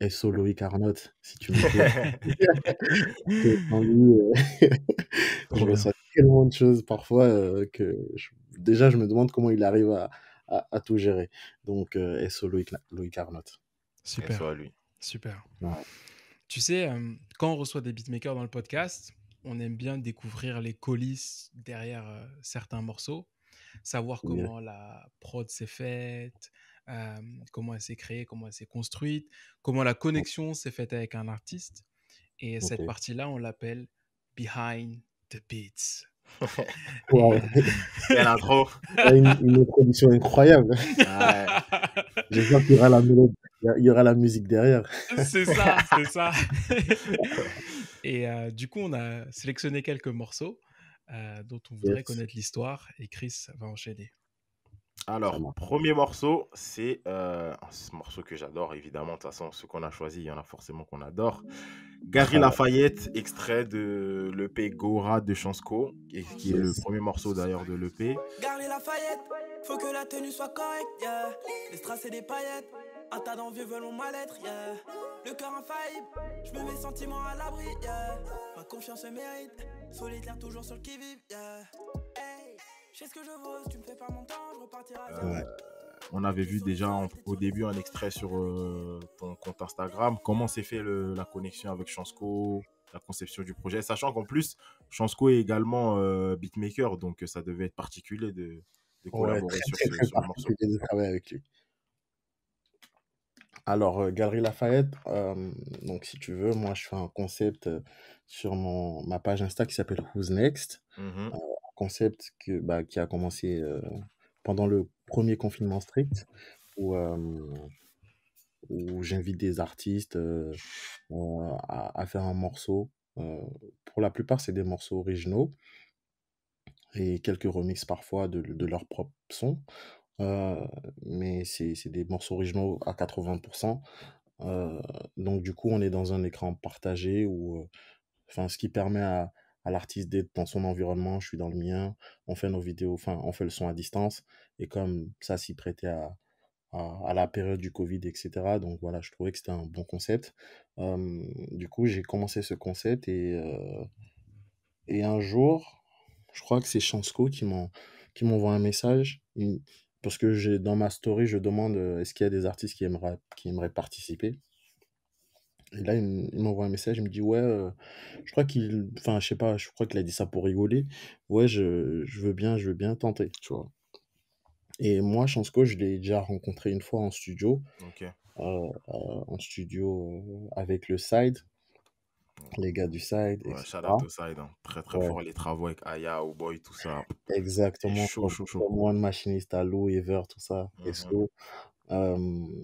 euh, SO Loïc Arnott, si tu me dis. je reçois tellement de choses parfois que déjà, je me demande comment il arrive à à, tout gérer. Donc, euh, SO Louis, Carnot. Super. lui. Super. Tu sais, euh, quand on reçoit des beatmakers dans le podcast, on aime bien découvrir les coulisses derrière euh, certains morceaux, savoir comment la prod s'est faite, comment elle s'est créée, comment elle s'est construite, comment la connexion s'est faite avec un artiste. Et cette partie-là, on l'appelle Behind the Beats. Quelle une, une, production incroyable. Ouais. J'espère qu'il y aura la mélodie, il y aura la musique derrière. C'est ça, c'est ça. et euh, du coup, on a sélectionné quelques morceaux euh, dont on voudrait connaître l'histoire et Chris va enchaîner. Alors, mon premier morceau, c'est euh, ce morceau que j'adore, évidemment. De toute façon, ce qu'on a choisi, il y en a forcément qu'on adore. Gary Lafayette, extrait de l'EP Gora de Chansco, qui est le premier morceau d'ailleurs de l'EP. Gary Lafayette, faut que la tenue soit correcte, yeah. les strass et les paillettes. Un tas d'envieux veulent mal-être, yeah. Le cœur infaillible, je me mets sentiment à l'abri, yeah. Ma confiance se mérite, solitaire toujours sur le qui-vive, yeah on avait vu déjà au début un extrait sur euh, ton compte Instagram. Comment s'est fait la connexion avec Chansco, la conception du projet, sachant qu'en plus, Chansco est également euh, beatmaker, donc ça devait être particulier de, collaborer sur, très, très particulier de travailler avec lui. Alors, euh, Galerie Lafayette, donc si tu veux, moi je fais un concept sur mon, ma page Insta qui s'appelle Who's Next. Mm-hmm concept que, bah, qui a commencé euh, pendant le premier confinement strict, où, euh, où j'invite des artistes euh, à, faire un morceau. pour la plupart, c'est des morceaux originaux et quelques remixes parfois de, de leur propre son. mais c'est des morceaux originaux à 80%. donc du coup, on est dans un écran partagé ou enfin, ce qui permet à, à l'artiste d'être dans son environnement, je suis dans le mien, on fait nos vidéos, enfin, on fait le son à distance. Et comme ça s'y prêtait à, la période du Covid, etc. Donc voilà, je trouvais que c'était un bon concept. du coup, j'ai commencé ce concept et, euh, et un jour, je crois que c'est Chansco qui m'envoie un message. Parce que dans ma story, je demande euh, est-ce qu'il y a des artistes qui aimeraient, qui aimeraient participer et là, il m'envoie un message, il me dit, ouais, euh, je crois qu'il, enfin, je sais pas, je crois qu'il a dit ça pour rigoler. Ouais, je, veux bien, je veux bien tenter, tu vois. Et moi, que je l'ai déjà rencontré une fois en studio, euh, euh, en studio avec le Side, les gars du Side, shout out side. Hein. Très très fort les travaux avec Aya, Boy, tout ça. exactement, chaud, One Machinist, Ever, tout ça, mm-hmm. et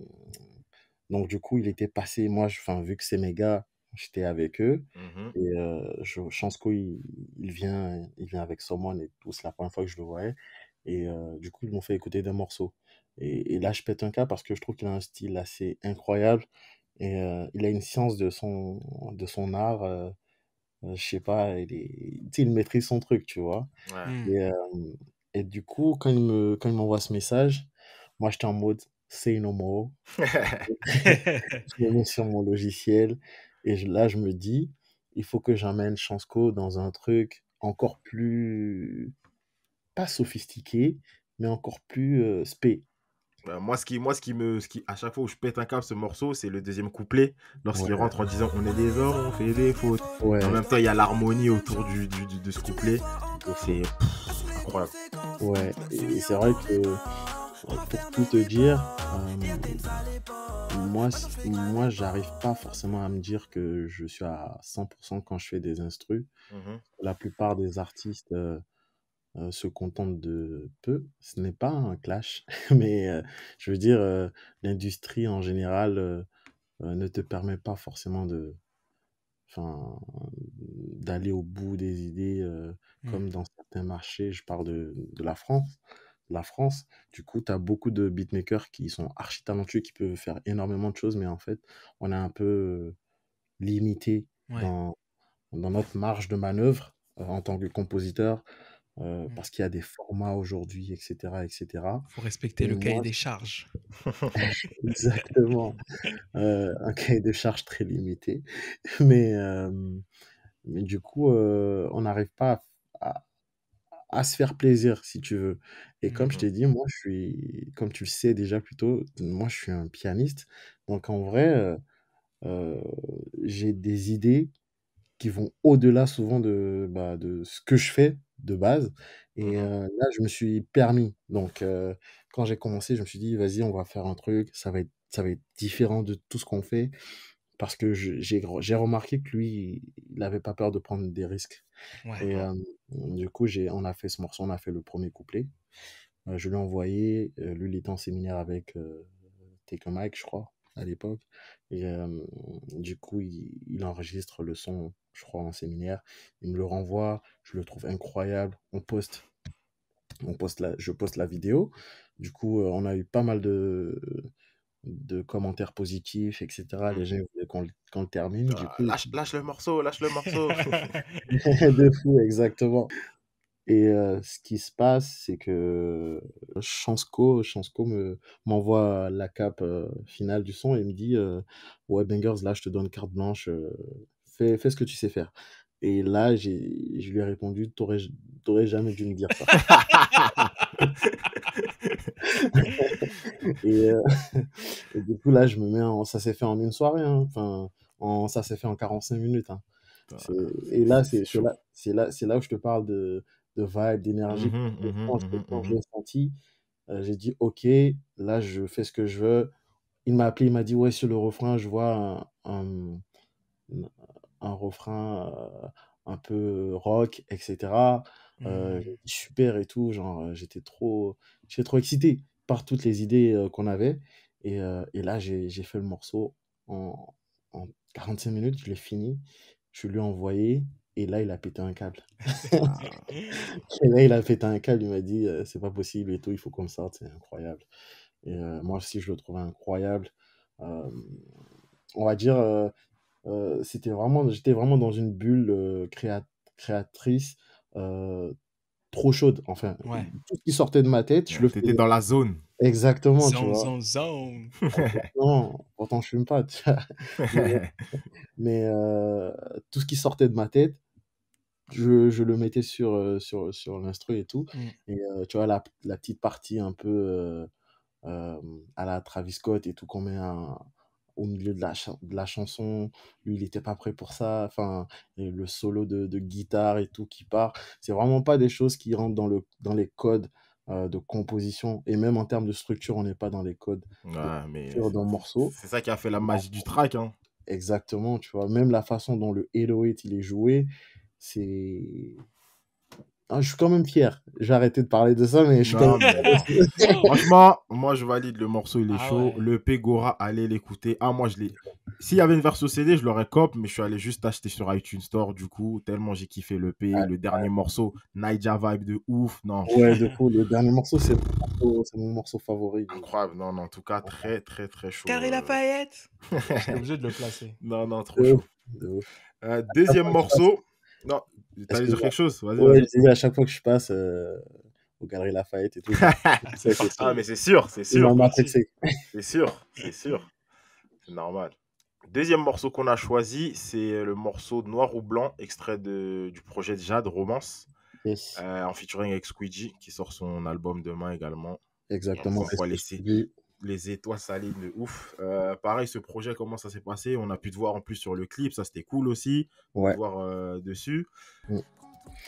donc, du coup, il était passé. Moi, je, vu que c'est mes gars, j'étais avec eux. Mmh et euh, je, chance il, il, vient, il vient avec Someone et tout. C'est la première fois que je le voyais. Et euh, du coup, ils m'ont fait écouter des morceaux. Et, là, je pète un cas parce que je trouve qu'il a un style assez incroyable. Et euh, il a une science de son, de son art. Euh, je sais pas, il, est, il maîtrise son truc, tu vois. Mmh. Et, et, du coup, quand il me, quand il ce message, moi, j'étais en mode, Say No More. je sur mon logiciel et là, je me dis, il faut que j'amène Chansco dans un truc encore plus, pas sophistiqué, mais encore plus euh, spé. Bah, moi, ce qui, moi, ce qui me, ce qui, à chaque fois où je pète un câble ce morceau, c'est le deuxième couplet, lorsqu'il rentre en disant qu'on est des hommes, on fait des fautes. En même temps, il y a l'harmonie autour du, du, de ce couplet. C'est incroyable. Ouais, et c'est vrai que pour tout te dire, euh, moi, moi j'arrive pas forcément à me dire que je suis à 100% quand je fais des instrus. Mhm. La plupart des artistes euh, euh, se contentent de peu. Ce n'est pas un clash, mais je veux dire, l'industrie en général ne te permet pas forcément de, d'aller au bout des idées mmh. comme dans certains marchés je parle de la France la France. Du coup, tu as beaucoup de beatmakers qui sont archi talentueux, qui peuvent faire énormément de choses, mais en fait, on est un peu euh, limité dans, notre marge de manœuvre euh, en tant que compositeur. Euh, mm. Parce qu'il y a des formats aujourd'hui, etc., etc. Faut respecter le cahier des charges. Exactement, un cahier des charges très limité, mais mais du coup, on n'arrive pas à à se faire plaisir, si tu veux. Et comme je t'ai dit, moi, je suis, comme tu le sais déjà plus tôt, moi, je suis un pianiste. Donc, en vrai, euh, euh, j'ai des idées qui vont au-delà souvent de, bah, de ce que je fais de base. Et mmh euh, là, je me suis permis. Donc, quand j'ai commencé, je me suis dit, vas-y, on va faire un truc, ça va être, ça va être différent de tout ce qu'on fait parce que j'ai remarqué que lui, il n'avait pas peur de prendre des risques. Et du coup, on a fait ce morceau, on a fait le premier couplet. je l'ai envoyé, lui, il était en séminaire avec Take a Mike, je crois, à l'époque. Et du coup, il, enregistre le son, je crois, en séminaire. Il me le renvoie, je le trouve incroyable. On poste, on poste la, je poste la vidéo. Du coup, on a eu pas mal de de commentaires positifs, etc. Mmh. Les gens voulaient qu'on le, termine. du ah, coup, lâche, lâche, le morceau, lâche le morceau. de fou, exactement. Et ce qui se passe, c'est que Chansco, m'envoie la cape finale du son et me dit Ouais, Bangers, là, je te donne carte blanche, fais, fais ce que tu sais faire. Et là, je lui ai répondu, t'aurais jamais dû me dire ça. Euh, et, du coup, là, je me mets en, ça s'est fait en une soirée, hein. enfin, ça s'est fait en 45 minutes. Hein. Ah, et là, c'est là, là, où je te parle de, de vibe, d'énergie. de quand senti, j'ai dit, OK, là, je fais ce que je veux. Il m'a appelé, il m'a dit, ouais, sur le refrain, je vois un un refrain un peu rock, etc. Mmh. super et tout, genre j'étais trop, j'étais trop excité par toutes les idées qu'on avait. Et, et là, j'ai j'ai fait le morceau en, en 45 minutes, je l'ai fini, je lui ai envoyé, et là, il a pété un câble. Et là, il a pété un câble, il m'a dit, c'est pas possible et tout, il faut qu'on sorte, c'est incroyable. Et moi aussi, je le trouvais incroyable. on va dire, euh, c'était vraiment, j'étais vraiment dans une bulle euh, créatrice euh, trop chaude. Enfin, tout ce qui sortait de ma tête, je le faisais. dans la zone. Exactement. tu vois. zone, zone. non, pourtant je fume pas. mais, tout ce qui sortait de ma tête, je, je le mettais sur, sur, sur l'instru et tout. Mm. Et tu vois, la, la, petite partie un peu à la Travis Scott et tout, qu'on met un au milieu de la, la chanson. Lui, il n'était pas prêt pour ça. Enfin, le solo de, de, guitare et tout qui part. C'est vraiment pas des choses qui rentrent dans, le, dans les codes euh, de composition. Et même en termes de structure, on n'est pas dans les codes dans ah, d'un morceau. C'est ça qui a fait la magie du track. Hein. Exactement, tu vois. Même la façon dont le Hero il est joué, c'est ah, je suis quand même fier. J'ai arrêté de parler de ça, mais je suis quand même fier. Franchement, moi, je valide le morceau, il est ah chaud. Le Pegora, allez l'écouter. Ah, moi, je l'ai. S'il y avait une version CD, je l'aurais cop, mais je suis allé juste acheter sur iTunes Store, du coup, tellement j'ai kiffé le P. le dernier morceau, Naija Vibe de ouf. Non. Ouais, du coup, le dernier morceau, c'est mon, morceau, favori. Incroyable, non, non, en tout cas, très, très, très chaud. Carré paillette J'étais obligé de le placer. Non, non, trop chaud. Euh, deuxième morceau. Non, T'allais dire quelque chose à chaque fois que je passe euh, aux Galeries Lafayette et tout. c'est ah, mais c'est sûr, c'est sûr. C'est... sûr, c'est sûr. C'est normal. Deuxième morceau qu'on a choisi, c'est le morceau Noir ou Blanc, extrait de, du projet de Jade, Romance, euh, en featuring avec Squeegee, qui sort son album demain également. Exactement les étoiles salines de ouf. Euh, pareil, ce projet, comment ça s'est passé On a pu te voir en plus sur le clip, ça c'était cool aussi. on Te voir euh, dessus. Mm.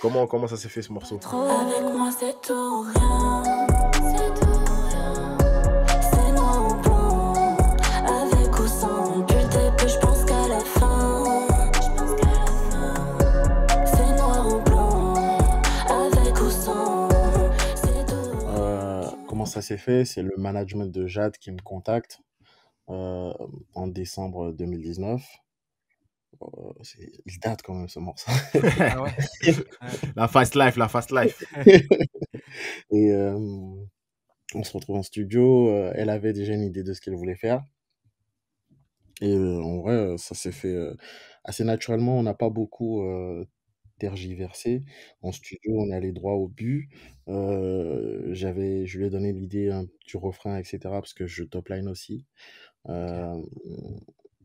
Comment, comment ça s'est fait ce morceau ça s'est fait, c'est le management de Jade qui me contacte euh, en décembre 2019. Euh, il date quand même ce morceau. Ah la fast life, la fast life. et euh, on se retrouve en studio. elle avait déjà une idée de ce qu'elle voulait faire. Et en vrai, ça s'est fait assez naturellement. On n'a pas beaucoup tergiversé, En studio, on allé droit au but. Euh, j'avais, je lui ai donné l'idée hein, du refrain, etc. Parce que je line aussi. Euh,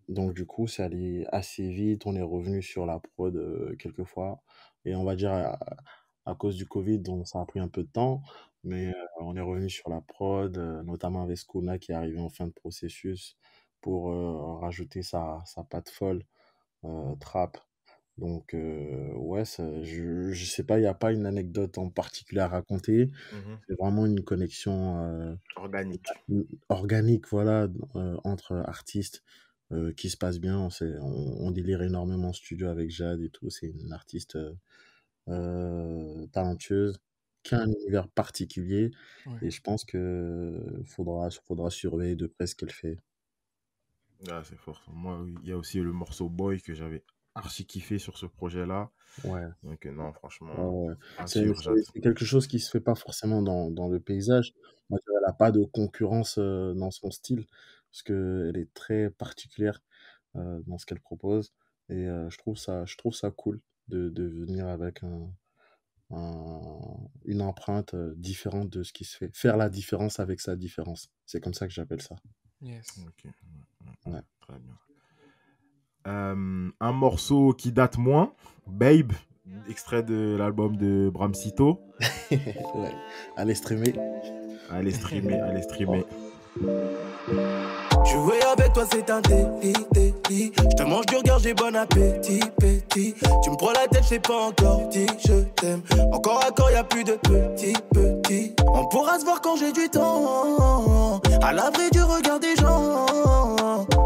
donc du coup, ça allait assez vite. On est revenu sur la prod euh, quelquefois quelques fois. Et on va dire à, cause du Covid, donc ça a pris un peu de temps. Mais on est revenu sur la prod, notamment avec Skuna qui est arrivé en fin de processus pour rajouter sa, sa patte folle euh, trap donc, ouais, je, je sais pas, il n'y a pas une anecdote en particulier à raconter. Mmh c'est vraiment une connexion Organique. organique, voilà, entre artistes qui se passe bien. On, sait on, délire énormément en studio avec Jade et tout. C'est une artiste talentueuse qui a un univers particulier et je pense que faudra, faudra surveiller de près ce qu'elle fait. Ah, c'est fort. Moi, il y a aussi le morceau Boy que j'avais archi kiffé sur ce projet-là. Ouais. Donc euh, non, franchement. C'est quelque chose qui se fait pas forcément dans, dans le paysage. elle n'a pas de concurrence euh, dans son style parce qu'elle est très particulière euh, dans ce qu'elle propose et je trouve ça je trouve ça cool de, de venir avec un, une empreinte différente de ce qui se fait. Faire la différence avec sa différence. C'est comme ça que j'appelle ça. Yes. Ouais. Très bien. Euh, un morceau qui date moins, Babe, extrait de l'album de Bram Sito. ouais. Allez streamer. Allez streamer, allez streamer. Oh. Jouer avec toi c'est un délit, délit. Je te mange du regard, j'ai bon appétit, petit. Tu me prends la tête, j'ai pas encore dit je t'aime. Encore encore, corps, y a plus de petit, petit. On pourra se voir quand j'ai du temps. À l'abri du regard des gens.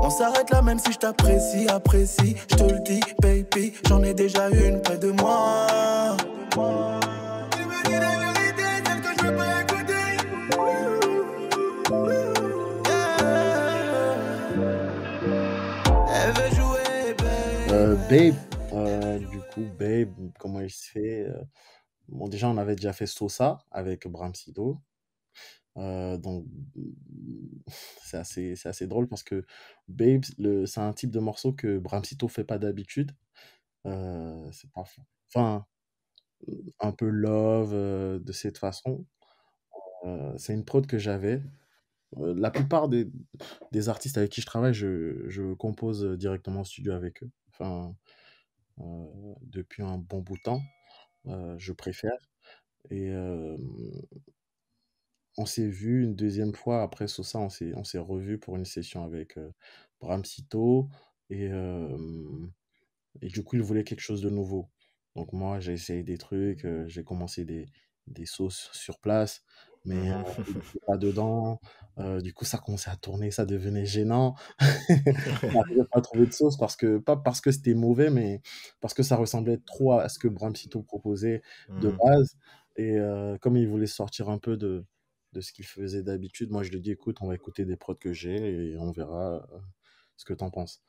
On s'arrête là même si je t'apprécie, apprécie. Je te le dis, baby, j'en ai déjà une près de moi. Babe, euh, du coup, Babe, comment il se fait euh, Bon, déjà, on avait déjà fait Sosa avec Bram euh, donc, c'est assez, drôle parce que Babe, c'est un type de morceau que Bram ne fait pas d'habitude. c'est pas, enfin, un peu love de cette façon. c'est une prod que j'avais. la plupart des, artistes avec qui je travaille, je, compose directement au studio avec eux enfin, euh, depuis un bon bout de temps, euh, je préfère. Et euh, on s'est vu une deuxième fois après Sosa, on s'est, on s'est revu pour une session avec Bram Sito et, du coup il voulait quelque chose de nouveau. Donc moi j'ai essayé des trucs, j'ai commencé des, des, sauces sur place, mais euh, pas dedans. Euh, du coup, ça commençait à tourner, ça devenait gênant. on n'arrivait pas à de sauce parce que, pas parce que c'était mauvais, mais parce que ça ressemblait trop à ce que Bram proposait de mmh. base. Et euh, comme il voulait sortir un peu de, ce qu'il faisait d'habitude, moi je lui ai dit écoute, on va écouter des prods que j'ai et on verra ce que tu en penses.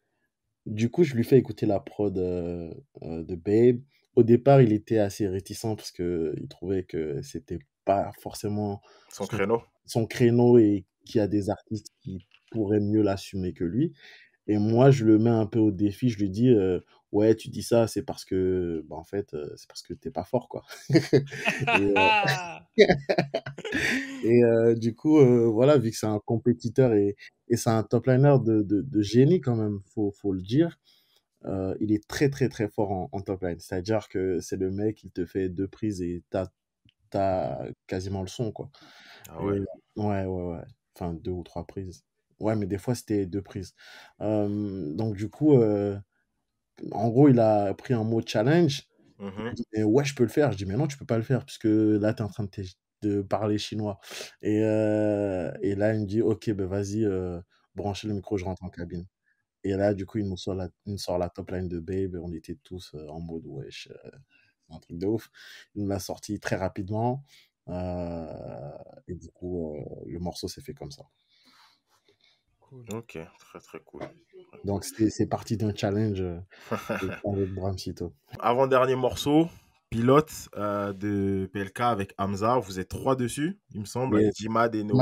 Du coup, je lui fais écouter la prod de Babe. Au départ, il était assez réticent parce qu'il trouvait que c'était pas forcément son, créneau. Son créneau et qui a des artistes qui pourraient mieux l'assumer que lui. Et moi, je le mets un peu au défi. Je lui dis, euh, ouais, tu dis ça, c'est parce que, bah, en fait, euh, c'est parce que t'es pas fort, quoi. et, euh, du coup, voilà, vu que c'est un compétiteur et, et c'est un top liner de, de, génie quand même, faut, faut le dire. il est très très très fort en, en top line, c'est-à-dire que c'est le mec, il te fait deux prises et t'as t'as quasiment le son, quoi. Ah ouais. ouais, ouais, ouais. Enfin, deux ou trois prises. Ouais, mais des fois, c'était deux prises. donc, du coup, euh, en gros, il a pris un mot challenge. Mmh et ouais, je peux le faire. Je dis, mais non, tu peux pas le faire, puisque là, tu es en train de, parler chinois. Et, euh, et, là, il me dit, ok, ben vas-y, euh, branchez le micro, je rentre en cabine. Et là, du coup, il nous sort la, sort la top line de Babe. on était tous en mode, wesh, un truc de ouf. Il m'a sorti très rapidement. Euh, et du coup, euh, le morceau s'est fait comme ça. Cool. Ok, très très cool. Donc c'est parti d'un challenge euh, avec Bram sito Avant-dernier morceau, pilote de PLK avec Hamza, vous êtes trois dessus, il me semble, Jimad et Neo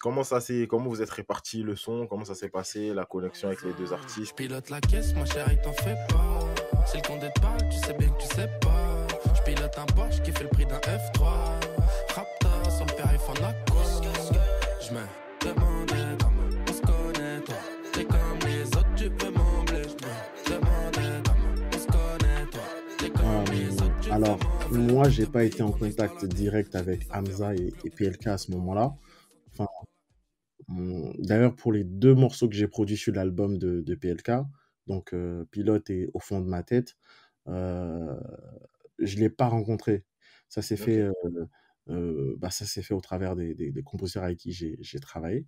comment ça s'est, comment vous êtes répartis le son, comment ça s'est passé, la connexion avec les deux artistes. Je pilote la caisse, ma chérie, t'en fais pas. C'est le compte de tu sais bien que tu sais pas. Je pilote un Porsche qui fait le prix d'un F3. Raptor sur le de la aqua. Je me demande comment on se connaît, toi. T'es comme les autres, tu peux m'embler. Je me demandais comment on se connaît, toi. T'es comme euh, les autres, tu Alors, moi, j'ai pas été en contact direct avec Hamza et, et PLK à ce moment-là. Enfin, D'ailleurs, pour les deux morceaux que j'ai produits sur l'album de, de, PLK, donc euh, pilote et au fond de ma tête. Euh, je l'ai pas rencontré. Ça s'est fait. Euh, bah, ça s'est fait au travers des, des, compositeurs avec qui j'ai travaillé.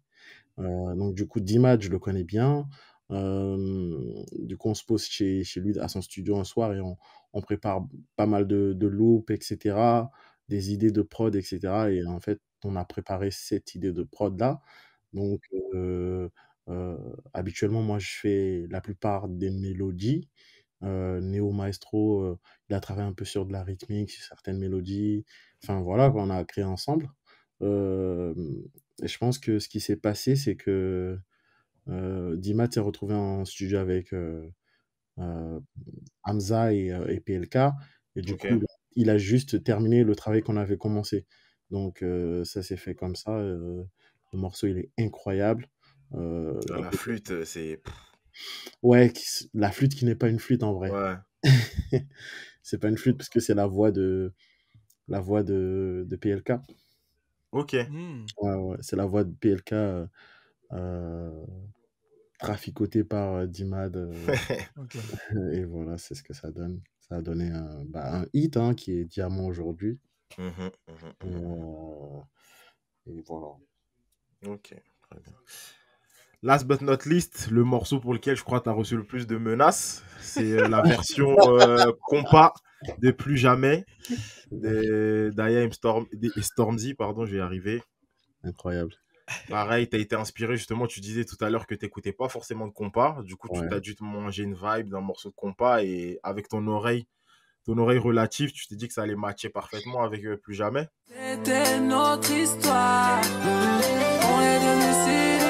donc du coup, d'image je le connais bien. du coup, on se pose chez, lui à son studio un soir et on, prépare pas mal de, de loops, etc., des idées de prod, etc. Et en fait, on a préparé cette idée de prod là. Donc, euh, habituellement, moi, je fais la plupart des mélodies. Euh, Néo Maestro, euh, il a travaillé un peu sur de la rythmique, sur certaines mélodies. Enfin voilà, on a créé ensemble. Euh, et je pense que ce qui s'est passé, c'est que Dimat s'est retrouvé en studio avec Hamza et, PLK. Et du coup, il a juste terminé le travail qu'on avait commencé. Donc ça s'est fait comme ça. le morceau, il est incroyable. Euh, ah, la flûte, euh, c'est. Ouais, la flûte qui n'est pas une flûte en vrai. Ouais. c'est pas une flûte parce que c'est la voix de la voix de, de PLK. Ok. Hmm. Ouais, ouais. c'est la voix de PLK euh, traficotée par Dimad. Et voilà, c'est ce que ça donne. Ça a donné un, bah, un hit hein, qui est Diamant aujourd'hui. Mmh, mmh, mmh, et voilà. Ok, très bien. Last but not least, le morceau pour lequel je crois que tu as reçu le plus de menaces, c'est euh, la version euh, compas de Plus Jamais d'Aya Storm, Stormzy. Pardon, je vais arriver. Incroyable. Pareil, tu as été inspiré justement, tu disais tout à l'heure que tu n'écoutais pas forcément de compas. Du coup, tu as dû te manger une vibe d'un morceau de compas et avec ton oreille ton oreille relative, tu t'es dit que ça allait matcher parfaitement avec euh, Plus Jamais. C'était notre histoire. On est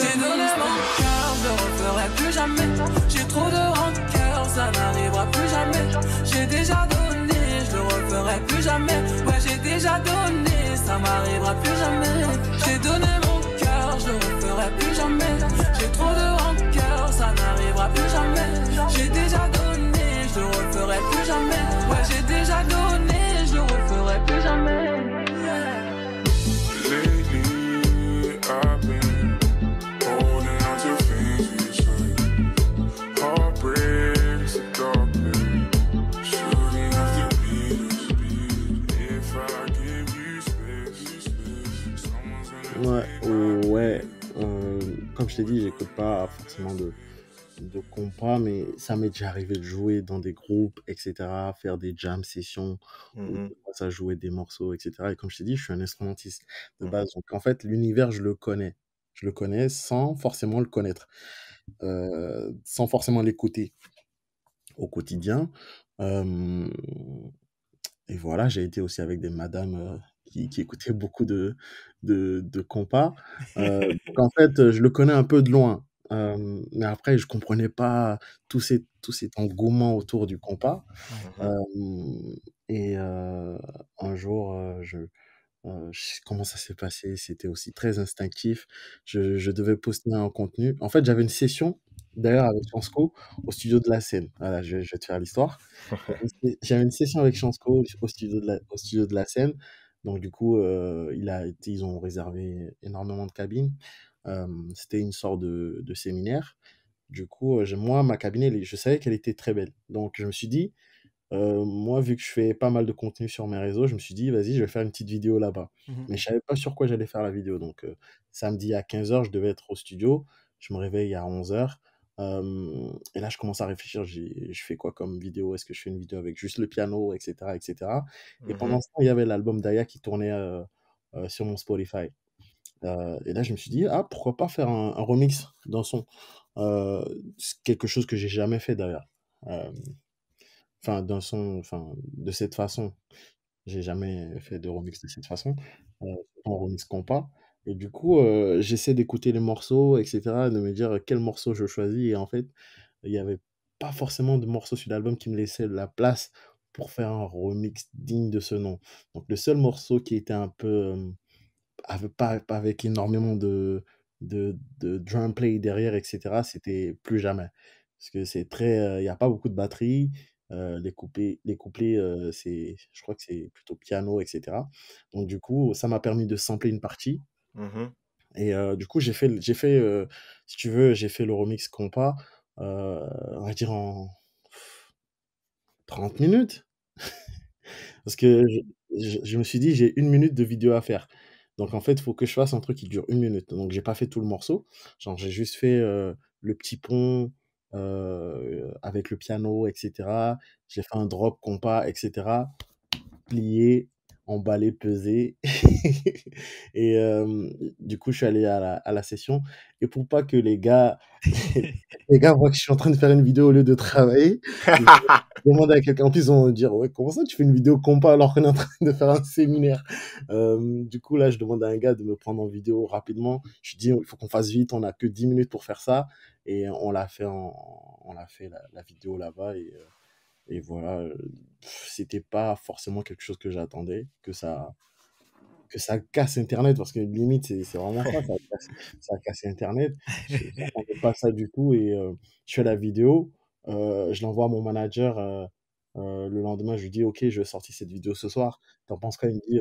j'ai donné mon cœur, je le referai plus jamais. J'ai trop de rancœur, ça n'arrivera plus jamais. J'ai déjà donné, je le referai plus jamais. Ouais, j'ai déjà donné, ça m'arrivera plus jamais. J'ai donné mon cœur, je le referai plus jamais. J'ai trop de rancœur, ça n'arrivera plus jamais. J'ai déjà donné, je le referai plus jamais. Ouais, j'ai déjà donné. ouais, comme je t'ai dit, j'écoute pas forcément de, de compas, mais ça m'est déjà arrivé de jouer dans des groupes, etc., faire des jam sessions, ça mmh jouer des morceaux, etc. Et comme je t'ai dit, je suis un instrumentiste de mmh. base. Donc en fait, l'univers, je le connais. Je le connais sans forcément le connaître, euh, sans forcément l'écouter au quotidien. et voilà, j'ai été aussi avec des madames euh, qui, écoutait beaucoup de, de, de compas. Euh, en fait, je le connais un peu de loin. Euh, mais après, je comprenais pas tout, ces, tout cet engouement autour du compas. Mmh euh, et un jour, je, comment ça s'est passé C'était aussi très instinctif. Je, devais poster un contenu. En fait, j'avais une session, d'ailleurs, avec Chansco au studio de la scène. Voilà, je, vais te faire l'histoire. j'avais une session avec Chansco au studio de la, au studio de la scène. Donc du coup, euh, ils ont réservé énormément de cabines. c'était une sorte de, séminaire. Du coup, euh, moi, ma cabine, je savais qu'elle était très belle. Donc je me suis dit, euh, moi, vu que je fais pas mal de contenu sur mes réseaux, je me suis dit, vas-y, je vais faire une petite vidéo là-bas. Mmh Mais je savais pas sur quoi j'allais faire la vidéo. Donc samedi à 15h, je devais être au studio. Je me réveille à 11h et là, je commence à réfléchir, je fais quoi comme vidéo Est-ce que je fais une vidéo avec juste le piano, etc. etc. Et mmh pendant ce temps, il y avait l'album d'Aya qui tournait sur mon Spotify. et là, je me suis dit, ah, pourquoi pas faire un, remix d'un son Quelque chose que j'ai jamais fait d'ailleurs. Enfin, d'un son, enfin, de cette façon. J'ai jamais fait de remix de cette façon. en remix compas. Et du coup, euh, j'essaie d'écouter les morceaux, etc., de me dire quel morceau je choisis. Et en fait, il n'y avait pas forcément de morceaux sur l'album qui me laissaient la place pour faire un remix digne de ce nom. Donc le seul morceau qui était un peu... avec, pas, avec énormément de, de, de drum play derrière, etc., c'était plus jamais. Parce que c'est très... Euh, il n'y a pas beaucoup de batterie. Euh, les couplets, les couplets c'est, je crois que c'est plutôt piano, etc. Donc du coup, ça m'a permis de sampler une partie, Mmh et du coup, j'ai fait, j'ai fait si tu veux, j'ai fait le remix compas, on va dire en 30 minutes. Parce que je, me suis dit, j'ai une minute de vidéo à faire. Donc en fait, il faut que je fasse un truc qui dure une minute. Donc j'ai pas fait tout le morceau. Genre, j'ai juste fait le petit pont avec le piano, etc. J'ai fait un drop compas, etc. Plié, emballé, pesé. et du coup, je suis allé à la, session. Et pour pas que les gars, les gars voient que je suis en train de faire une vidéo au lieu de travailler, je demande à quelqu'un. En plus, ils vont dire ouais, Comment ça, tu fais une vidéo compas alors qu'on est en train de faire un séminaire Du coup, là, je demande à un gars de me prendre en vidéo rapidement. Je dis Il faut qu'on fasse vite, on a que 10 minutes pour faire ça. Et on l'a fait, on l'a fait la, vidéo là-bas. Et. Euh, et voilà, euh, c'était pas forcément quelque chose que j'attendais, que ça, casse Internet, parce que limite, c'est vraiment ça, ça casse, Internet. Je pas ça du coup, et euh, je fais la vidéo, euh, je l'envoie à mon manager le lendemain, je lui dis, ok, je vais sortir cette vidéo ce soir, t'en penses quoi Il me dit,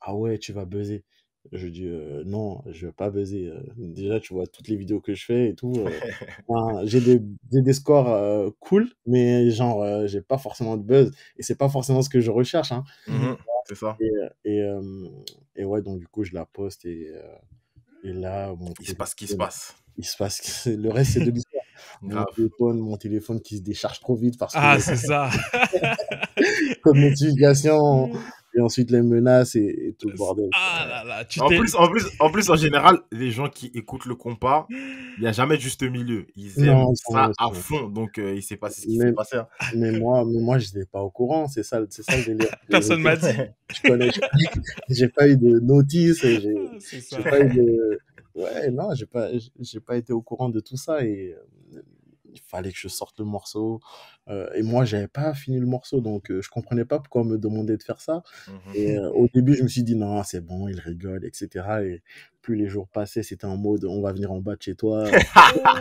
ah ouais, tu vas buzzer. Je dis non, je vais pas baiser. Déjà, tu vois toutes les vidéos que je fais et tout. j'ai des, scores cool, mais genre, j'ai pas forcément de buzz et c'est pas forcément ce que je recherche. Hein. Mmh c'est ça. Et, et, ouais, donc du coup, je la poste et, et là. il se passe ce qui se passe. Il se passe. Le reste, c'est de l'histoire. mon, téléphone, mon téléphone qui se décharge trop vite parce que. Ah, c'est ça! Comme notification. et ensuite les menaces et, tout le bordel. Ah en, plus, en, plus, en plus, en général, les gens qui écoutent le compas, il n'y a jamais juste milieu. Ils aiment ça à fond, donc ils euh, il ne savent pas ce qui s'est passé. Hein. Mais moi, mais moi je n'étais pas au courant, c'est ça, ça le délire. Personne m'a dit. Je connais, j'ai pas eu de notice, j'ai ah, pas eu Ouais, non, j'ai pas, pas été au courant de tout ça euh, il fallait que je sorte le morceau. Euh, et moi, j'avais pas fini le morceau, donc euh, je comprenais pas pourquoi on me demandait de faire ça. Mmh et euh, au début, je me suis dit, non, c'est bon, il rigole, etc. Et plus les jours passaient, c'était en mode, on va venir en bas de chez toi.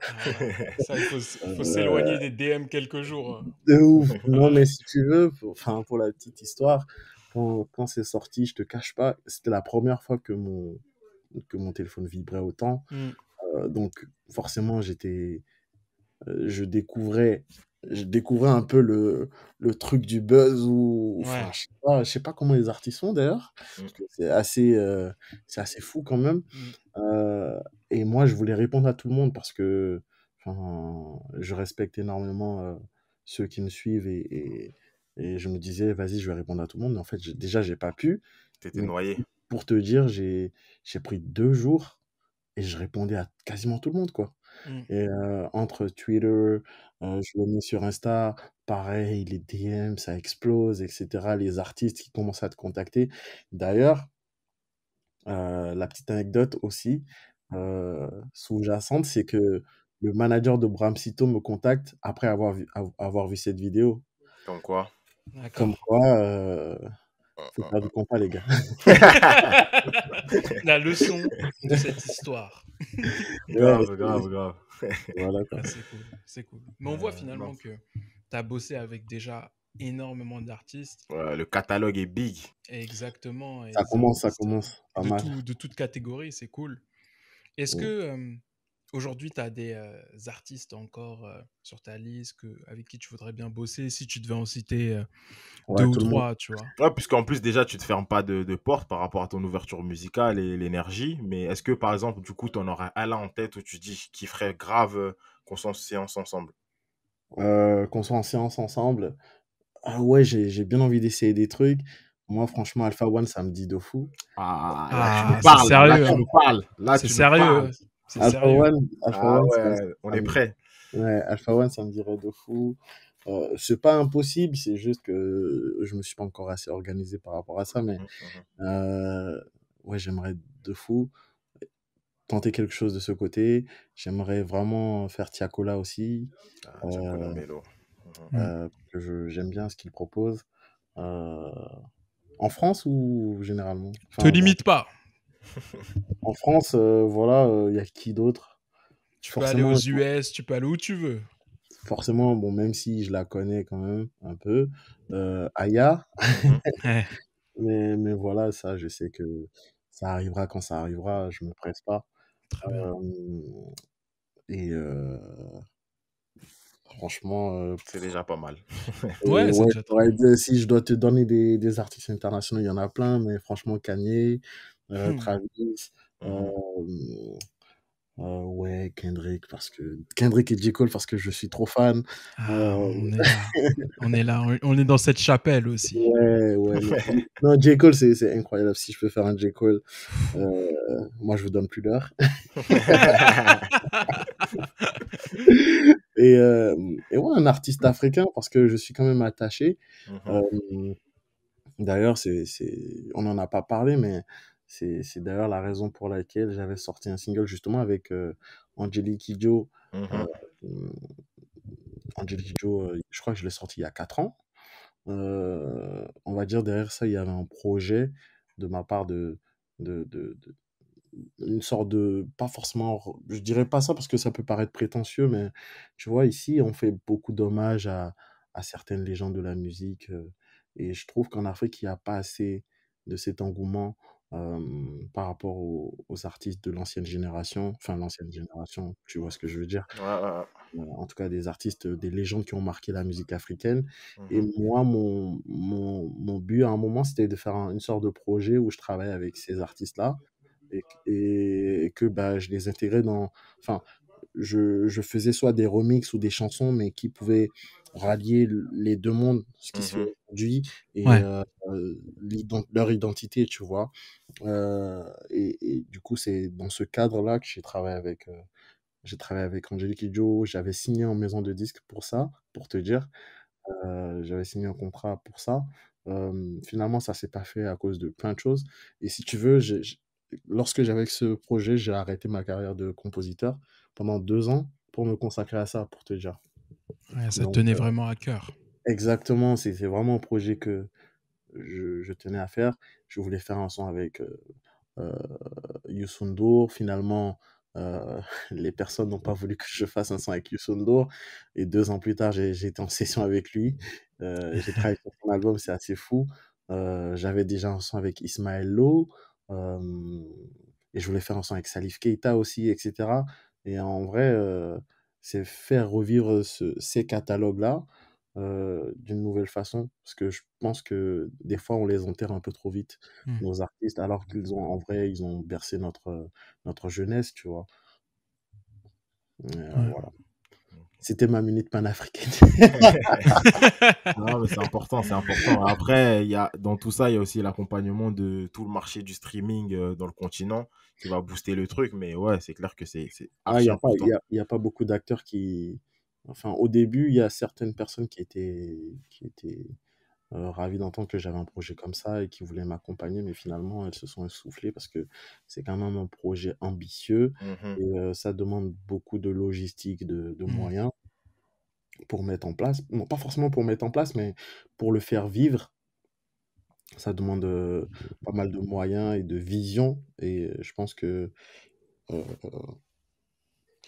Ah, il faut, s'éloigner des DM quelques jours. De ouf. non, mais si tu veux, pour, enfin, pour la petite histoire, quand c'est sorti, je te cache pas, c'était la première fois que mon que mon téléphone vibrait autant. Mmh. Euh, donc forcément, j'étais, euh, je découvrais, je découvrais un peu le, truc du buzz ou, je, sais pas, sais pas comment les artistes sont d'ailleurs, mm. c'est assez, euh, c'est assez fou quand même. Mm. et moi, je voulais répondre à tout le monde parce que, je respecte énormément ceux qui me suivent et, je me disais, vas-y, je vais répondre à tout le monde. Mais en fait, déjà, j'ai pas pu. étais noyé. Pour te dire, j'ai pris deux jours et je répondais à quasiment tout le monde, quoi. Mmh. Et entre Twitter, je le mets sur Insta, pareil, les DM, ça explose, etc. Les artistes qui commencent à te contacter. D'ailleurs, la petite anecdote aussi sous-jacente, c'est que le manager de Bramsito me contacte après avoir vu, avoir vu cette vidéo. donc quoi Comme quoi, faut ah, ah, pas ah. du compas, les gars. La leçon de cette histoire. grave, grave, grave. Voilà, c'est cool, c'est cool. Mais on voit finalement que tu as bossé avec déjà énormément d'artistes. le catalogue est big. Exactement. Ça commence, ça commence. Pas de, mal. de toute catégorie, c'est cool. Est-ce que euh, aujourd'hui, tu as des artistes encore sur ta liste que, avec qui tu voudrais bien bosser si tu devais en citer deux ou trois, tu vois. Ouais, puisqu'en plus, déjà, tu te fermes pas de, porte par rapport à ton ouverture musicale et l'énergie. Mais est-ce que, par exemple, du coup, tu en aurais un là en tête où tu dis qu'il ferait grave qu'on soit en séance ensemble Qu'on soit en séance ensemble Ah ouais, j'ai bien envie d'essayer des trucs. Moi, franchement, Alpha One, ça me dit de fou. Ah, là, tu me parles. Sérieux. Là, tu me parles. Là, tu hein. sérieux. Alpha One, Alpha ah on est prêt. Alpha One, ça me dirait de fou. Euh, c'est pas impossible, c'est juste que je me suis pas encore assez organisé par rapport à ça, mais mm, mm, mm. Euh, ouais, j'aimerais de fou tenter quelque chose de ce côté. J'aimerais vraiment faire Tiakola aussi. Ah, euh, Melo. j'aime bien ce qu'il propose. en France ou généralement Te limite pas. en France, euh, voilà, il euh, y a qui d'autre Tu peux aller aux US, tu peux aller où tu veux. Forcément, bon, même si je la connais quand même un peu, euh, Aya. Mhm. mais, mais voilà, ça, je sais que ça arrivera quand ça arrivera, je me presse pas. et franchement. c'est déjà pas mal. ouais, si je dois te donner des, des, artistes internationaux, il y en a plein, mais franchement, Kanye, euh, mmh. Travis, euh, mmh euh, ouais, Kendrick, parce que Kendrick et J. Cole, parce que je suis trop fan. Ah, on, est là. on est dans cette chapelle aussi. Ouais, ouais. non, J. Cole, c'est incroyable. Si je peux faire un J. Cole, moi, je vous donne plus l'heure. et, et, ouais, un artiste africain, parce que je suis quand même attaché. Mmh d'ailleurs c'est D'ailleurs, on n'en a pas parlé, mais c'est d'ailleurs la raison pour laquelle j'avais sorti un single justement avec euh, Angelique Kidjo. Mmh euh, Angelique Kidjo, euh, je crois que je l'ai sorti il y a 4 ans. on va dire derrière ça, il y avait un projet de ma part de, de, de, une sorte de pas forcément je dirais pas ça parce que ça peut paraître prétentieux mais tu vois ici on fait beaucoup d'hommages à, certaines légendes de la musique et je trouve qu'en Afrique il n'y a pas assez de cet engouement par rapport aux, artistes de l'ancienne génération, enfin l'ancienne génération, tu vois ce que je veux dire. en tout cas, des artistes, des légendes qui ont marqué la musique africaine. Mmh et moi, mon, mon, but à un moment, c'était de faire une sorte de projet où je travaille avec ces artistes-là et, que bah, je les intégrais dans. Enfin, je, je, faisais soit des remixes ou des chansons, mais qui pouvaient rallier les deux mondes, ce qui se fait mmh aujourd'hui, et euh, leur identité, tu vois. Euh, et, du coup, c'est dans ce cadre-là que j'ai travaillé avec. Euh, j'ai travaillé avec Angélique Kidjo, j'avais signé en maison de disque pour ça, pour te dire. j'avais signé un contrat pour ça. finalement, ça s'est pas fait à cause de plein de choses. Et si tu veux, lorsque j'avais ce projet, j'ai arrêté ma carrière de compositeur pendant deux ans pour me consacrer à ça, pour te dire ça tenait euh, vraiment à cœur. Exactement, c'est vraiment un projet que je, tenais à faire. Je voulais faire un son avec euh, euh Finalement, euh, les personnes n'ont pas voulu que je fasse un son avec Yusundur. Et deux ans plus tard, j'étais en session avec lui. j'ai travaillé sur son album, c'est assez fou. J'avais déjà un son avec Ismaël Lowe. et je voulais faire un son avec Salif Keita aussi, etc. Et en vrai, c'est faire revivre ces catalogues-là euh, d'une nouvelle façon. Parce que je pense que des fois, on les enterre un peu trop vite, mmh. nos artistes, alors qu'ils ont, en vrai, ils ont bercé notre, jeunesse, tu vois. Euh, C'était ma minute panafricaine. c'est important, c'est important. Après, dans tout ça, il y a aussi l'accompagnement de tout le marché du streaming euh, dans le continent. Tu vas booster le truc. Mais ouais, c'est clair que c'est. Ah, il n'y a, pas, beaucoup d'acteurs qui. Enfin, au début, il y a certaines personnes qui étaient, qui étaient ravis euh, ravies d'entendre que j'avais un projet comme ça et qui voulaient m'accompagner, mais finalement, elles se sont essoufflées parce que c'est quand même un projet ambitieux mmh et euh, ça demande beaucoup de logistique, de, mmh. moyens pour mettre en place. Non, pas forcément pour mettre en place, mais pour le faire vivre. Ça demande, pas mal de moyens et de vision et je pense que,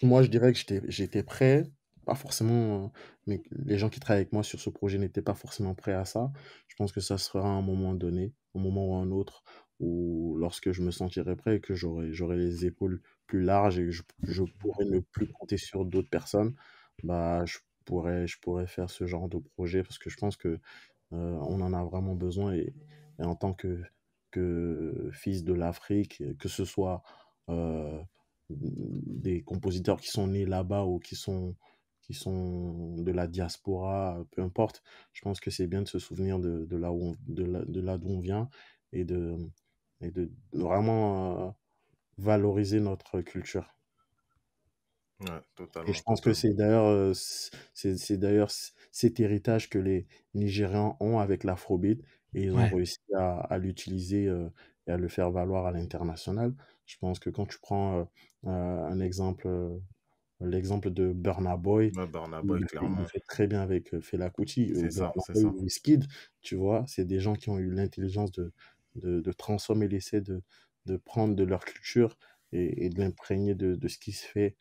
moi, je dirais que j'étais prêt, pas forcément, mais les gens qui travaillent avec moi sur ce projet n'étaient pas forcément prêts à ça. Je pense que ça sera à un moment donné, au moment ou un autre, ou lorsque je me sentirai prêt et que j'aurai les épaules plus larges et que je pourrai ne plus compter sur d'autres personnes, bah, je pourrais je pourrais faire ce genre de projet parce que je pense que euh, on en a vraiment besoin et, en tant que, fils de l'Afrique, que ce soit euh, des compositeurs qui sont nés là-bas ou qui sont, de la diaspora, peu importe. Je pense que c'est bien de se souvenir de, là, de, d'où on vient et de, et de vraiment euh, valoriser notre culture. Et je pense que c'est d'ailleurs euh, c'est d'ailleurs cet héritage que les Nigérians ont avec l'afrobeat et ils ont réussi à, l'utiliser euh, et à le faire valoir à l'international. Je pense que quand tu prends euh, un exemple, l'exemple de Burna Boy, fait, très bien avec Fela Kuti, tu vois, c'est des gens qui ont eu l'intelligence de, de, transformer l'essai, de, de prendre de leur culture et, et de l'imprégner de, de ce qui se fait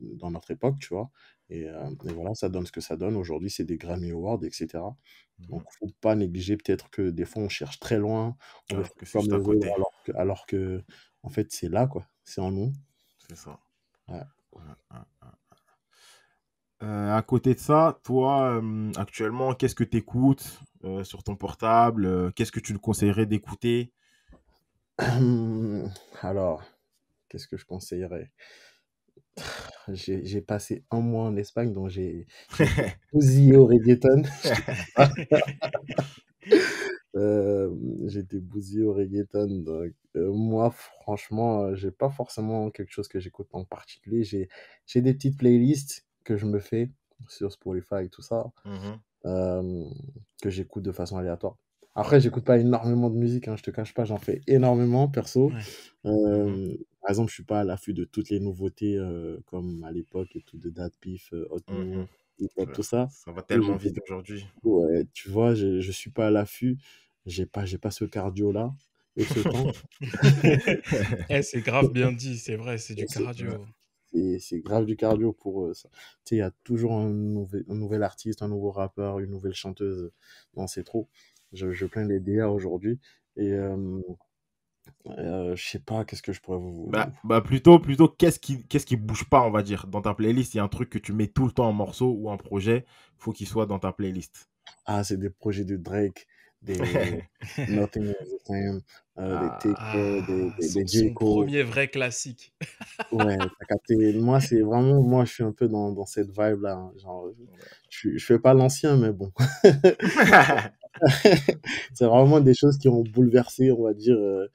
dans notre époque, tu vois. Euh, et, voilà, ça donne ce que ça donne. Aujourd'hui, c'est des Grammy Awards, etc. Mmh. Donc, faut pas négliger peut-être que des fois, on cherche très loin, alors que, alors que en fait, c'est là, quoi. C'est en nous. C'est ça. Euh, à côté de ça, toi, euh, actuellement, qu'est-ce que tu écoutes sur ton portable Qu'est-ce que tu le conseillerais d'écouter Alors, qu'est-ce que je conseillerais j'ai passé un mois en Espagne, donc j'ai bousillé au reggaeton. euh, J'étais bousillé au reggaeton. Euh, moi, franchement, euh, j'ai pas forcément quelque chose que j'écoute en particulier. J'ai des petites playlists que je me fais sur Spotify et tout ça, mmh euh, que j'écoute de façon aléatoire. Après, j'écoute pas énormément de musique, hein, je te cache pas, j'en fais énormément perso. Mmh par exemple, je suis pas à l'affût de toutes les nouveautés euh, comme à l'époque et tout de Date Pif, euh, mmh bah, tout ça. Ça va tellement vite aujourd'hui. Ouais, tu vois, je, ne suis pas à l'affût. J'ai pas, j'ai pas ce cardio là eh, c'est grave bien dit, c'est vrai, c'est du cardio. C'est grave du cardio pour eux, ça. Tu sais, il y a toujours un nouvel, artiste, un nouveau rappeur, une nouvelle chanteuse. Non, c'est trop. Je, je plains les DA aujourd'hui. Et euh, euh, je sais pas, qu'est-ce que je pourrais bah, vous. Bah, plutôt, plutôt qu'est-ce qui, qu'est-ce qui bouge pas, on va dire. Dans ta playlist, il y a un truc que tu mets tout le temps en morceau ou en projet, faut qu'il soit dans ta playlist. Ah, c'est des projets de Drake, des Nothing at the Time, euh, des ah, des, des, des premier vrai classique. ouais, t'as capté. Moi, c'est vraiment, moi, je suis un peu dans, dans cette vibe-là. Hein. Genre, je, je fais pas l'ancien, mais bon. c'est vraiment des choses qui ont bouleversé, on va dire. Euh,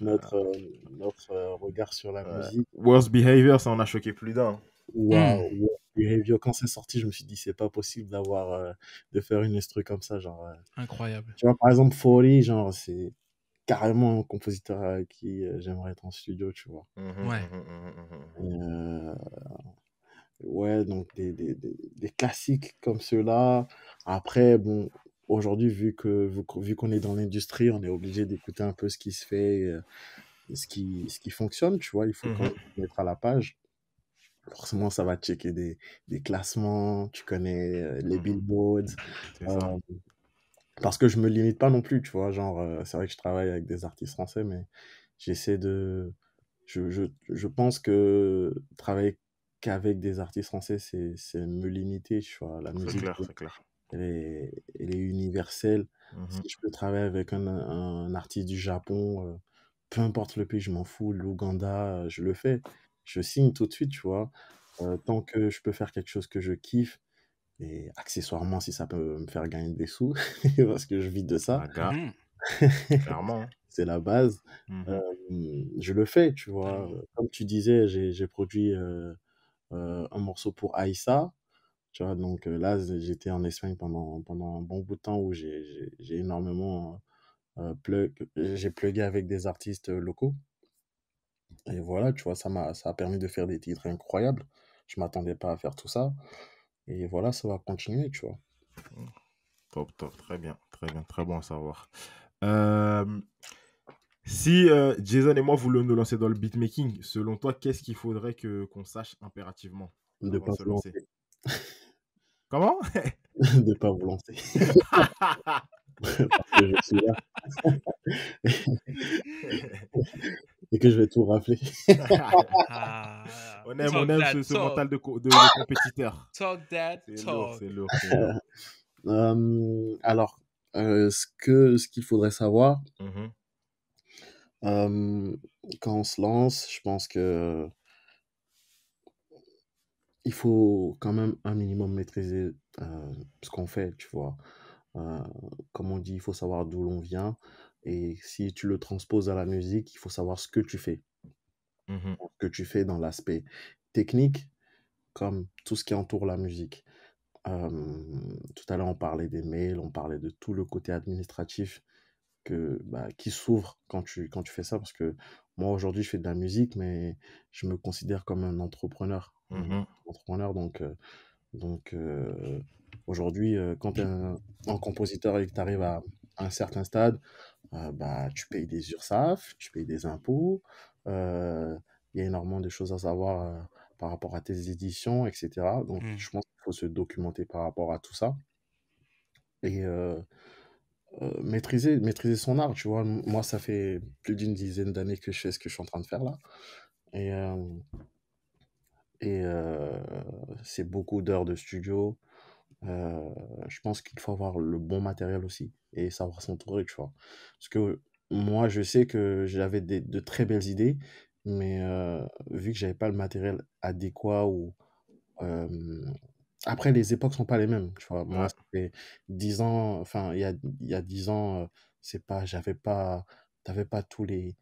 notre, ah. euh, notre euh, regard sur la musique. Worst Behavior, ça en a choqué plus d'un. Wow hmm. Worst Behavior, quand c'est sorti, je me suis dit, c'est pas possible d'avoir, euh, de faire une truc comme ça, genre. Incroyable. Tu vois, par exemple, Fori, genre, c'est carrément un compositeur avec qui j'aimerais être en studio, tu vois. Mmh, mmh, ouais. Mmh, ouais, donc des, des, des, des classiques comme ceux-là. Après, bon, aujourd'hui, vu que vu qu'on est dans l'industrie, on est obligé d'écouter un peu ce qui se fait, euh, ce qui ce qui fonctionne, tu vois. Il faut quand mhm. mettre à la page. Forcément, ça va checker des, classements, tu connais euh, les mhm. billboards. Euh, parce que je me limite pas non plus, tu vois. Genre, c'est vrai que je travaille avec des artistes français, mais j'essaie de. Je, pense que travailler qu'avec des artistes français, c'est me limiter, tu vois. La musique, clair, c'est clair elle est, universelle. Mmh si je peux travailler avec un, artiste du Japon, peu importe le pays, je m'en fous, l'Ouganda, je le fais. Je signe tout de suite, tu vois. tant que je peux faire quelque chose que je kiffe, et accessoirement, si ça peut me faire gagner des sous, parce que je vis de ça. Ah, mmh. Clairement. C'est la base. Mmh je le fais, tu vois. Comme tu disais, j'ai produit un morceau pour Aïssa. Tu vois, donc là, j'étais en Espagne pendant, pendant un bon bout de temps où j'ai énormément j'ai plugué avec des artistes locaux. Et voilà, tu vois, ça m'a ça a permis de faire des titres incroyables. Je m'attendais pas à faire tout ça. Et voilà, ça va continuer, tu vois. Mmh. Top, top, très bien, très bien, très bon à savoir. si Jason et moi voulons nous lancer dans le beatmaking, selon toi, qu'est-ce qu'il faudrait que qu'on sache impérativement Ne pas se lancer. Comment De ne pas vous lancer. Parce que je suis là. Et que je vais tout rafler. on aime, on aime ce, mental de, compétiteur. Talk Dad, talk. C'est lourd, hum, alors, euh, ce que ce qu'il faudrait savoir mmh hum, quand on se lance, je pense que il faut quand même un minimum maîtriser euh, ce qu'on fait, tu vois. Euh, comme on dit, il faut savoir d'où l'on vient. Et si tu le transposes à la musique, il faut savoir ce que tu fais. Mmh ce que tu fais dans l'aspect technique, comme tout ce qui entoure la musique. Euh, tout à l'heure, on parlait des mails, on parlait de tout le côté administratif que, bah, qui s'ouvre quand tu, quand tu fais ça. Parce que moi, aujourd'hui, je fais de la musique, mais je me considère comme un entrepreneur. Mmh entrepreneur donc, donc aujourd'hui, quand tu es un, compositeur et que tu arrives à, un certain stade, bah, tu payes des URSAF, tu payes des impôts. Il y a énormément de choses à savoir par rapport à tes éditions, etc. Donc, mmh. je pense qu'il faut se documenter par rapport à tout ça. Et euh, maîtriser, maîtriser son art, tu vois. Moi, ça fait plus d'une dizaine d'années que je fais ce que je suis en train de faire là. Et, euh, et euh, c'est beaucoup d'heures de studio. je pense qu'il faut avoir le bon matériel aussi et savoir s'entourer, tu vois. Parce que moi, je sais que j'avais de très belles idées, mais vu que j'avais pas le matériel adéquat ou après, les époques sont pas les mêmes, tu Moi, ça ans, enfin, il y a y a 10 ans, euh, c'est pas j'avais pas tu pas tous les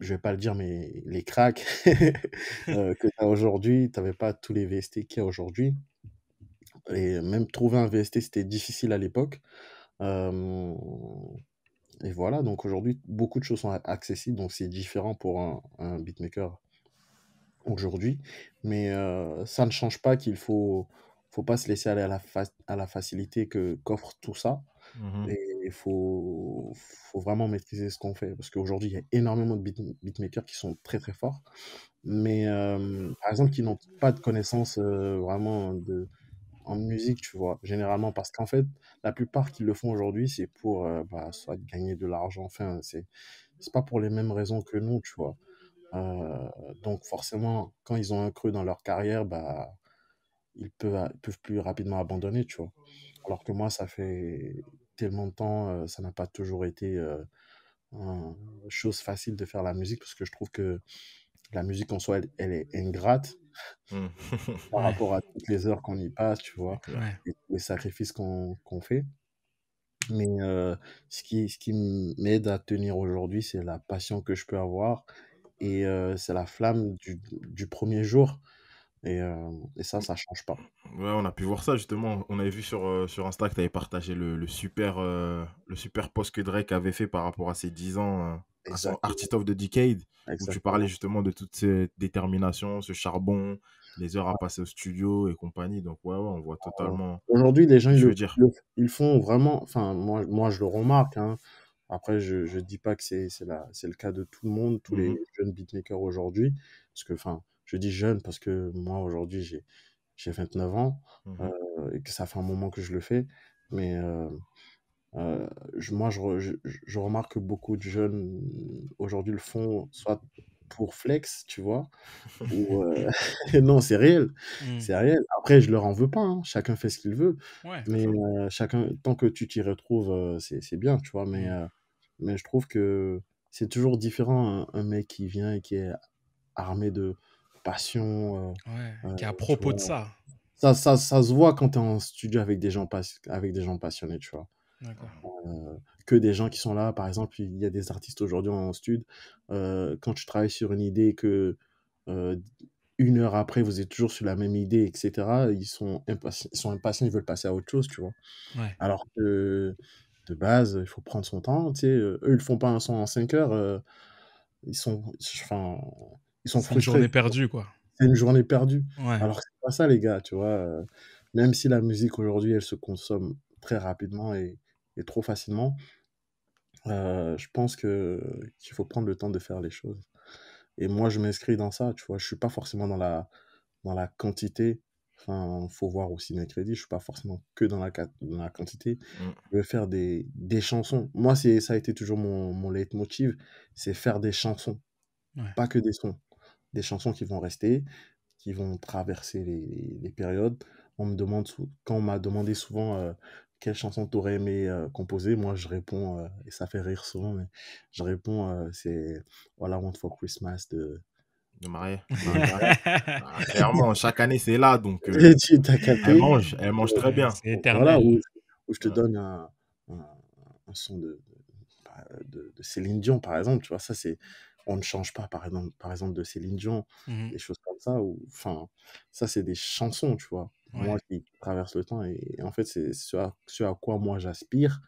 je vais pas le dire, mais les cracks, euh, que tu as aujourd'hui, tu avais pas tous les VST qu'il y a aujourd'hui et même trouver un VST, c'était difficile à l'époque, et voilà, donc aujourd'hui, beaucoup de choses sont accessibles, donc c'est différent pour un beatmaker aujourd'hui, mais euh, ça ne change pas qu'il faut faut pas se laisser aller à la, à la facilité que qu'offre tout ça. Mmh Et il faut, faut vraiment maîtriser ce qu'on fait. Parce qu'aujourd'hui, il y a énormément de beat beatmakers qui sont très très forts, mais euh, par exemple, qui n'ont pas de connaissances euh, vraiment de, en musique, tu vois, généralement. Parce qu'en fait, la plupart qui le font aujourd'hui, c'est pour euh, bah, soit gagner de l'argent, enfin, c'est pas pour les mêmes raisons que nous, tu vois. donc forcément, quand ils ont un creux dans leur carrière, bah, ils peuvent, plus rapidement abandonner, tu vois. Alors que moi, ça fait tellement de temps, euh, ça n'a pas toujours été euh, une chose facile de faire la musique parce que je trouve que la musique en soi, elle, est ingrate mmh. par rapport à toutes les heures qu'on y passe, tu vois, les sacrifices qu'on fait. Mais euh, ce qui, ce qui m'aide à tenir aujourd'hui, c'est la passion que je peux avoir et c'est la flamme du, du premier jour. Et, ça, euh, ça, ça change pas. Ouais, on a pu voir ça justement. On avait vu sur, euh, sur Insta que tu avais partagé le, le super, euh, le super post que Drake avait fait par rapport à ses 10 ans, à Artist of the Decade, où tu parlais justement de toutes ces déterminations, ce charbon, les heures à passer au studio et compagnie. Donc, ouais, on voit totalement. Aujourd'hui, les gens, ils, veux dire. ils font vraiment. Enfin, moi, moi, je le remarque. Hein. Après, je ne dis pas que c'est le cas de tout le monde, tous les mmh jeunes beatmakers aujourd'hui, parce que, enfin je dis jeune parce que moi, aujourd'hui, j'ai, j'ai 29 ans mmh euh, et que ça fait un moment que je le fais. Mais euh, euh, moi, je, je, remarque que beaucoup de jeunes aujourd'hui le font soit pour flex, tu vois, ou non, c'est réel, mmh. c'est réel. Après, je leur en veux pas, hein, chacun fait ce qu'il veut, mais chacun, tant que tu t'y retrouves, c'est, c'est bien, tu vois. Mais, mmh. mais je trouve que c'est toujours différent un, mec qui vient et qui est armé de, passion. Ouais, euh, à euh, propos de ça. Ça, ça, se voit quand tu es en studio avec des gens, avec des gens passionnés, tu vois. Euh, que des gens qui sont là, par exemple, il y a des artistes aujourd'hui en studio. quand tu travailles sur une idée que une heure après vous êtes toujours sur la même idée, etc. Ils sont impatients, ils veulent passer à autre chose, tu vois. Alors que de base, il faut prendre son temps. Tu sais, eux, ils font pas un son en 5 heures. ils sont, c'est une journée perdue, quoi. C'est une journée perdue. Alors que c'est pas ça, les gars, tu vois. Euh, même si la musique aujourd'hui, elle se consomme très rapidement et, trop facilement, euh, je pense que qu'il faut prendre le temps de faire les choses. Et moi, je m'inscris dans ça, tu vois. Je suis pas forcément dans la dans la quantité. Enfin, faut voir aussi mes crédits. Je suis pas forcément que dans la dans la quantité. Mm. Je veux faire des, chansons. Moi, ça a été toujours mon, mon leitmotiv, c'est faire des chansons, pas que des sons des chansons qui vont rester, qui vont traverser les, périodes. On me demande, quand on m'a demandé souvent euh, quelle chanson t'aurais aimé euh, composer, moi je réponds, euh, et ça fait rire souvent, mais je réponds, c'est Voilà, One for Christmas de, Marie. Ah, clairement, chaque année, c'est là. Donc, elle, mange, elle mange très bien. C'est éternel. où, où, je te donne un, son de, bah, de, de, Céline Dion, par exemple. Tu vois, ça, c'est on ne change pas, par exemple, par exemple de Céline Dion, mmh des choses comme ça. Enfin, ça, c'est des chansons, tu vois, moi qui traverse le temps. Et, en fait, c'est ce à, quoi moi j'aspire.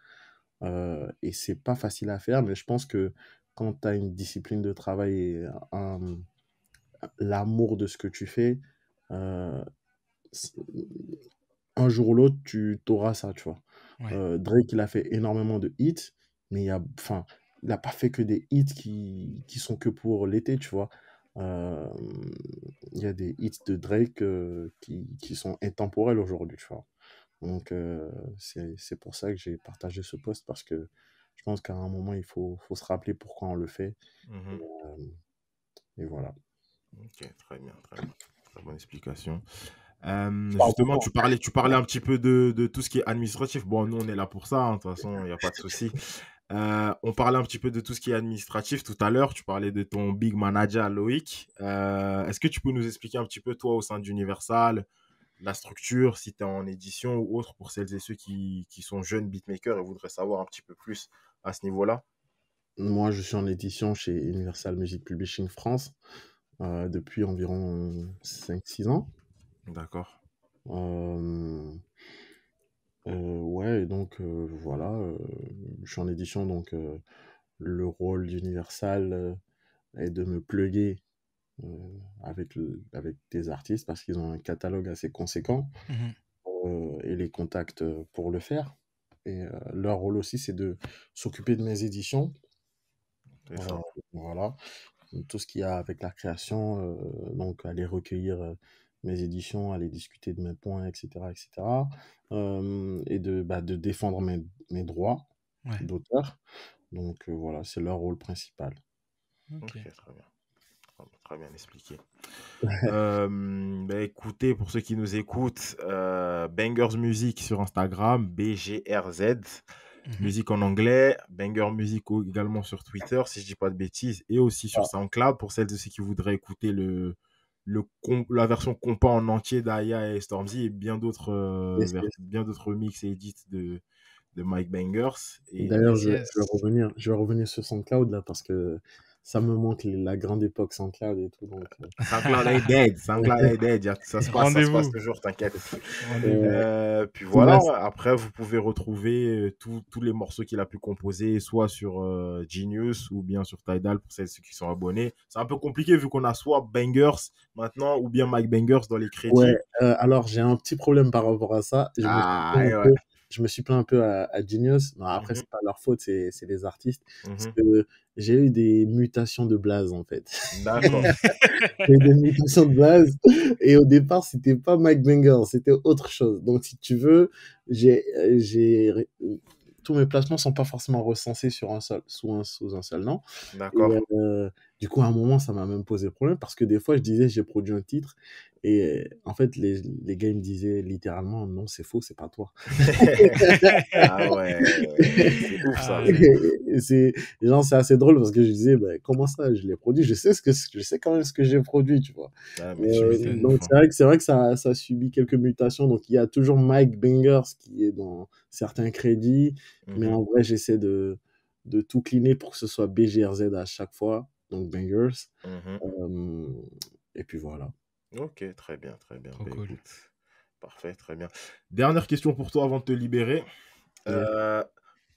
et c'est pas facile à faire, mais je pense que quand tu as une discipline de travail et mmh, l'amour de ce que tu fais, un jour ou l'autre, tu auras ça, tu vois. Drake, il a fait énormément de hits, mais il y a, enfin, il n'a pas fait que des hits qui, qui sont que pour l'été, tu vois. Euh, il y a des hits de Drake euh, qui, qui, sont intemporels aujourd'hui, tu vois. Donc, euh, c'est pour ça que j'ai partagé ce poste parce que je pense qu'à un moment, il faut, faut, se rappeler pourquoi on le fait. Mm-hmm. Et, voilà. Ok, très bien, très bien. Très bonne explication. justement, tu parlais, tu parlais un petit peu de, de, tout ce qui est administratif. Bon, nous, on est là pour ça, hein, de toute façon, il n'y a pas de souci. Euh, on parlait un petit peu de tout ce qui est administratif tout à l'heure. Tu parlais de ton big manager Loïc. Euh, est-ce que tu peux nous expliquer un petit peu, toi, au sein d'Universal, la structure, si tu es en édition ou autre, pour celles et ceux qui, sont jeunes beatmakers et voudraient savoir un petit peu plus à ce niveau-là Moi, je suis en édition chez Universal Music Publishing France euh, depuis environ 5-6 ans. D'accord. Euh, ouais et donc euh, voilà, euh, je suis en édition donc le rôle d'Universal, est de me plugger, avec avec des artistes parce qu'ils ont un catalogue assez conséquent, mmh et les contacts, pour le faire et leur rôle aussi, c'est de s'occuper de mes éditions. voilà, tout ce qu'il y a avec la création, donc aller recueillir, mes éditions, aller discuter de mes points, etc. etc. Euh, et de, bah, de défendre mes, mes droits d'auteur. Donc euh, voilà, c'est leur rôle principal. Ok, très bien. Très bien expliqué. Euh, bah, écoutez, pour ceux qui nous écoutent, Bangers Music sur Instagram, BGRZ. Mhm. musique en anglais, Banger Music également sur Twitter, si je dis pas de bêtises, et aussi sur ah. SoundCloud pour celles de ceux qui voudraient écouter le, la version compas en entier d'Aya et Stormzy et bien d'autres euh, bien d'autres mix et edits de, de Mike Bangers. Et... D'ailleurs, je, vais revenir, je vais revenir sur SoundCloud là parce que ça me manque la grande époque SoundCloud et tout. Donc, euh. est dead, est dead, ça se passe, toujours, t'inquiète. Euh, puis voilà, après vous pouvez retrouver euh, tous les morceaux qu'il a pu composer, soit sur Genius ou bien sur Tidal pour celles ceux qui sont abonnés. C'est un peu compliqué vu qu'on a soit Bangers maintenant ou bien Mike Bangers dans les crédits. Ouais, alors j'ai un petit problème par rapport à ça. Je ah, je me suis plaint un peu à, Genius. après, ce mhm. c'est pas leur faute, c'est les artistes. Parce mhm. que j'ai eu des mutations de blaze, en fait. D'accord. j'ai eu des mutations de blaze. Et au départ, c'était pas Mike Banger, c'était autre chose. Donc, si tu veux, j'ai, euh, j'ai, euh, tous mes placements sont pas forcément recensés sur un seul, sous un, sous un seul nom. D'accord. Euh, du coup, à un moment, ça m'a même posé problème parce que des fois, je disais, j'ai produit un titre et en fait, les, les gars me disaient littéralement non, c'est faux, c'est pas toi. ah ouais, c'est ouf ça. Ah c'est assez drôle parce que je disais «Bah, comment ça, je l'ai produit, je sais ce que je sais quand même ce que j'ai produit, tu vois. Ah, c'est vrai que vrai que ça ça subi quelques mutations. Donc il y a toujours Mike Bingers qui est dans certains crédits, mais mmh en vrai j'essaie de de tout cleaner pour que ce soit BGRZ à chaque fois, donc Bangers. Mmh et puis voilà. Ok, très bien, très bien. Bah, parfait, très bien. Dernière question pour toi avant de te libérer. Euh,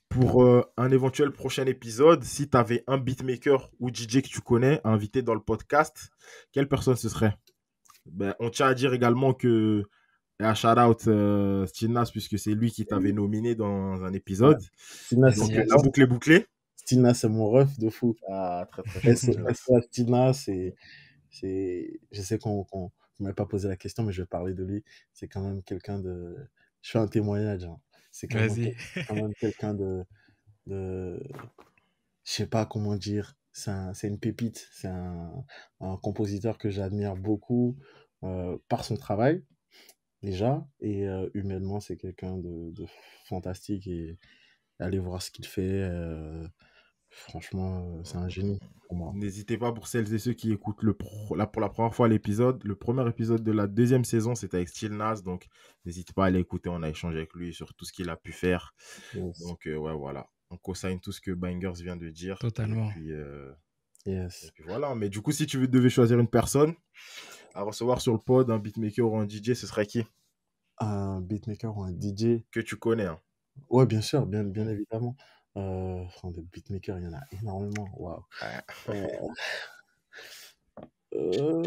pour euh, un éventuel prochain épisode, si tu avais un beatmaker ou DJ que tu connais invité dans le podcast, quelle personne ce serait ben, On tient à dire également que et eh, à shout out euh, puisque c'est lui qui t'avait nominé dans un épisode. Stinas, Donc, la boucle c'est mon ref de fou. Ah, très très. bien Stilnas, c'est c'est, je sais qu'on ne m'avait pas posé la question, mais je vais parler de lui. C'est quand même quelqu'un de. Je fais un témoignage. Hein. C'est quand, même quelqu'un de. de... Je sais pas comment dire. C'est une pépite. C'est un, un, compositeur que j'admire beaucoup euh, par son travail, déjà. Et euh, humainement, c'est quelqu'un de, fantastique. Et aller voir ce qu'il fait. Euh, Franchement, euh, c'est un génie pour moi. N'hésitez pas pour celles et ceux qui écoutent le pour la première fois l'épisode. Le premier épisode de la deuxième saison, c'était avec Steel Nas. Donc, n'hésitez pas à l'écouter. On a échangé avec lui sur tout ce qu'il a pu faire. Donc, euh, ouais, voilà. On consigne tout ce que Bangers vient de dire. Totalement. Et euh, yes. voilà. Mais du coup, si tu devais choisir une personne à recevoir sur le pod, un beatmaker ou un DJ, ce serait qui Un beatmaker ou un DJ Que tu connais. Hein. Ouais, bien sûr, bien, bien évidemment. Euh, beatmakers, il y en a énormément. Euh, euh,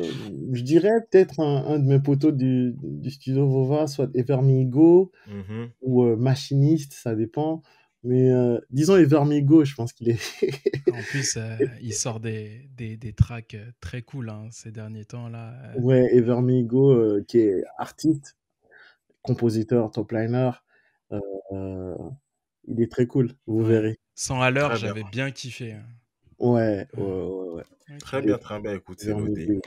je dirais peut-être un, de mes poteaux du, studio Vova, soit Evermigo mm-hmm. ou euh, Machiniste, ça dépend. Mais disons Evermigo, je pense qu'il est. en plus, il sort des, des, des, tracks très cool hein, ces derniers temps-là. Ouais, Evermigo, qui est artiste, compositeur, topliner. Il est très cool, vous verrez. Sans à l'heure, j'avais bien kiffé. Hein. Ouais, ouais, ouais. Très bien, très bien. écoutez.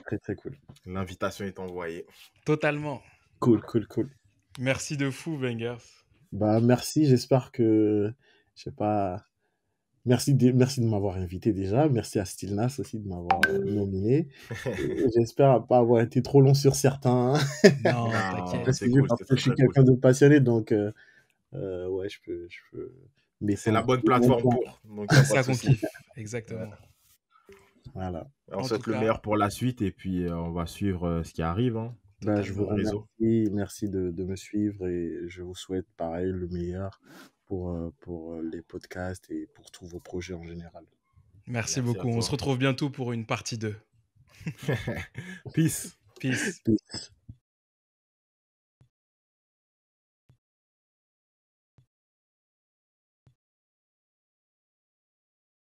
Très, très cool. L'invitation est envoyée. Totalement. Cool, cool, cool. Merci de fou, Venger. Bah, merci. J'espère que. Je sais pas. Merci de, merci de m'avoir invité déjà. Merci à Stilnas aussi de m'avoir euh, nominé. J'espère pas avoir été trop long sur certains. Hein. Non, t'inquiète. Parce que je suis quelqu'un de passionné, donc euh, euh, ouais, je peux. Je peux... Mais c'est la bonne plateforme pour. C'est ça qu'on kiffe, exactement. Voilà. On souhaite le meilleur pour la suite et puis euh, on va suivre euh, ce qui arrive. Hein, bah, je vous remercie, merci de, me suivre et je vous souhaite pareil le meilleur pour, pour les podcasts et pour tous vos projets en général. Merci, beaucoup. On se retrouve bientôt pour une partie 2. Peace. Peace.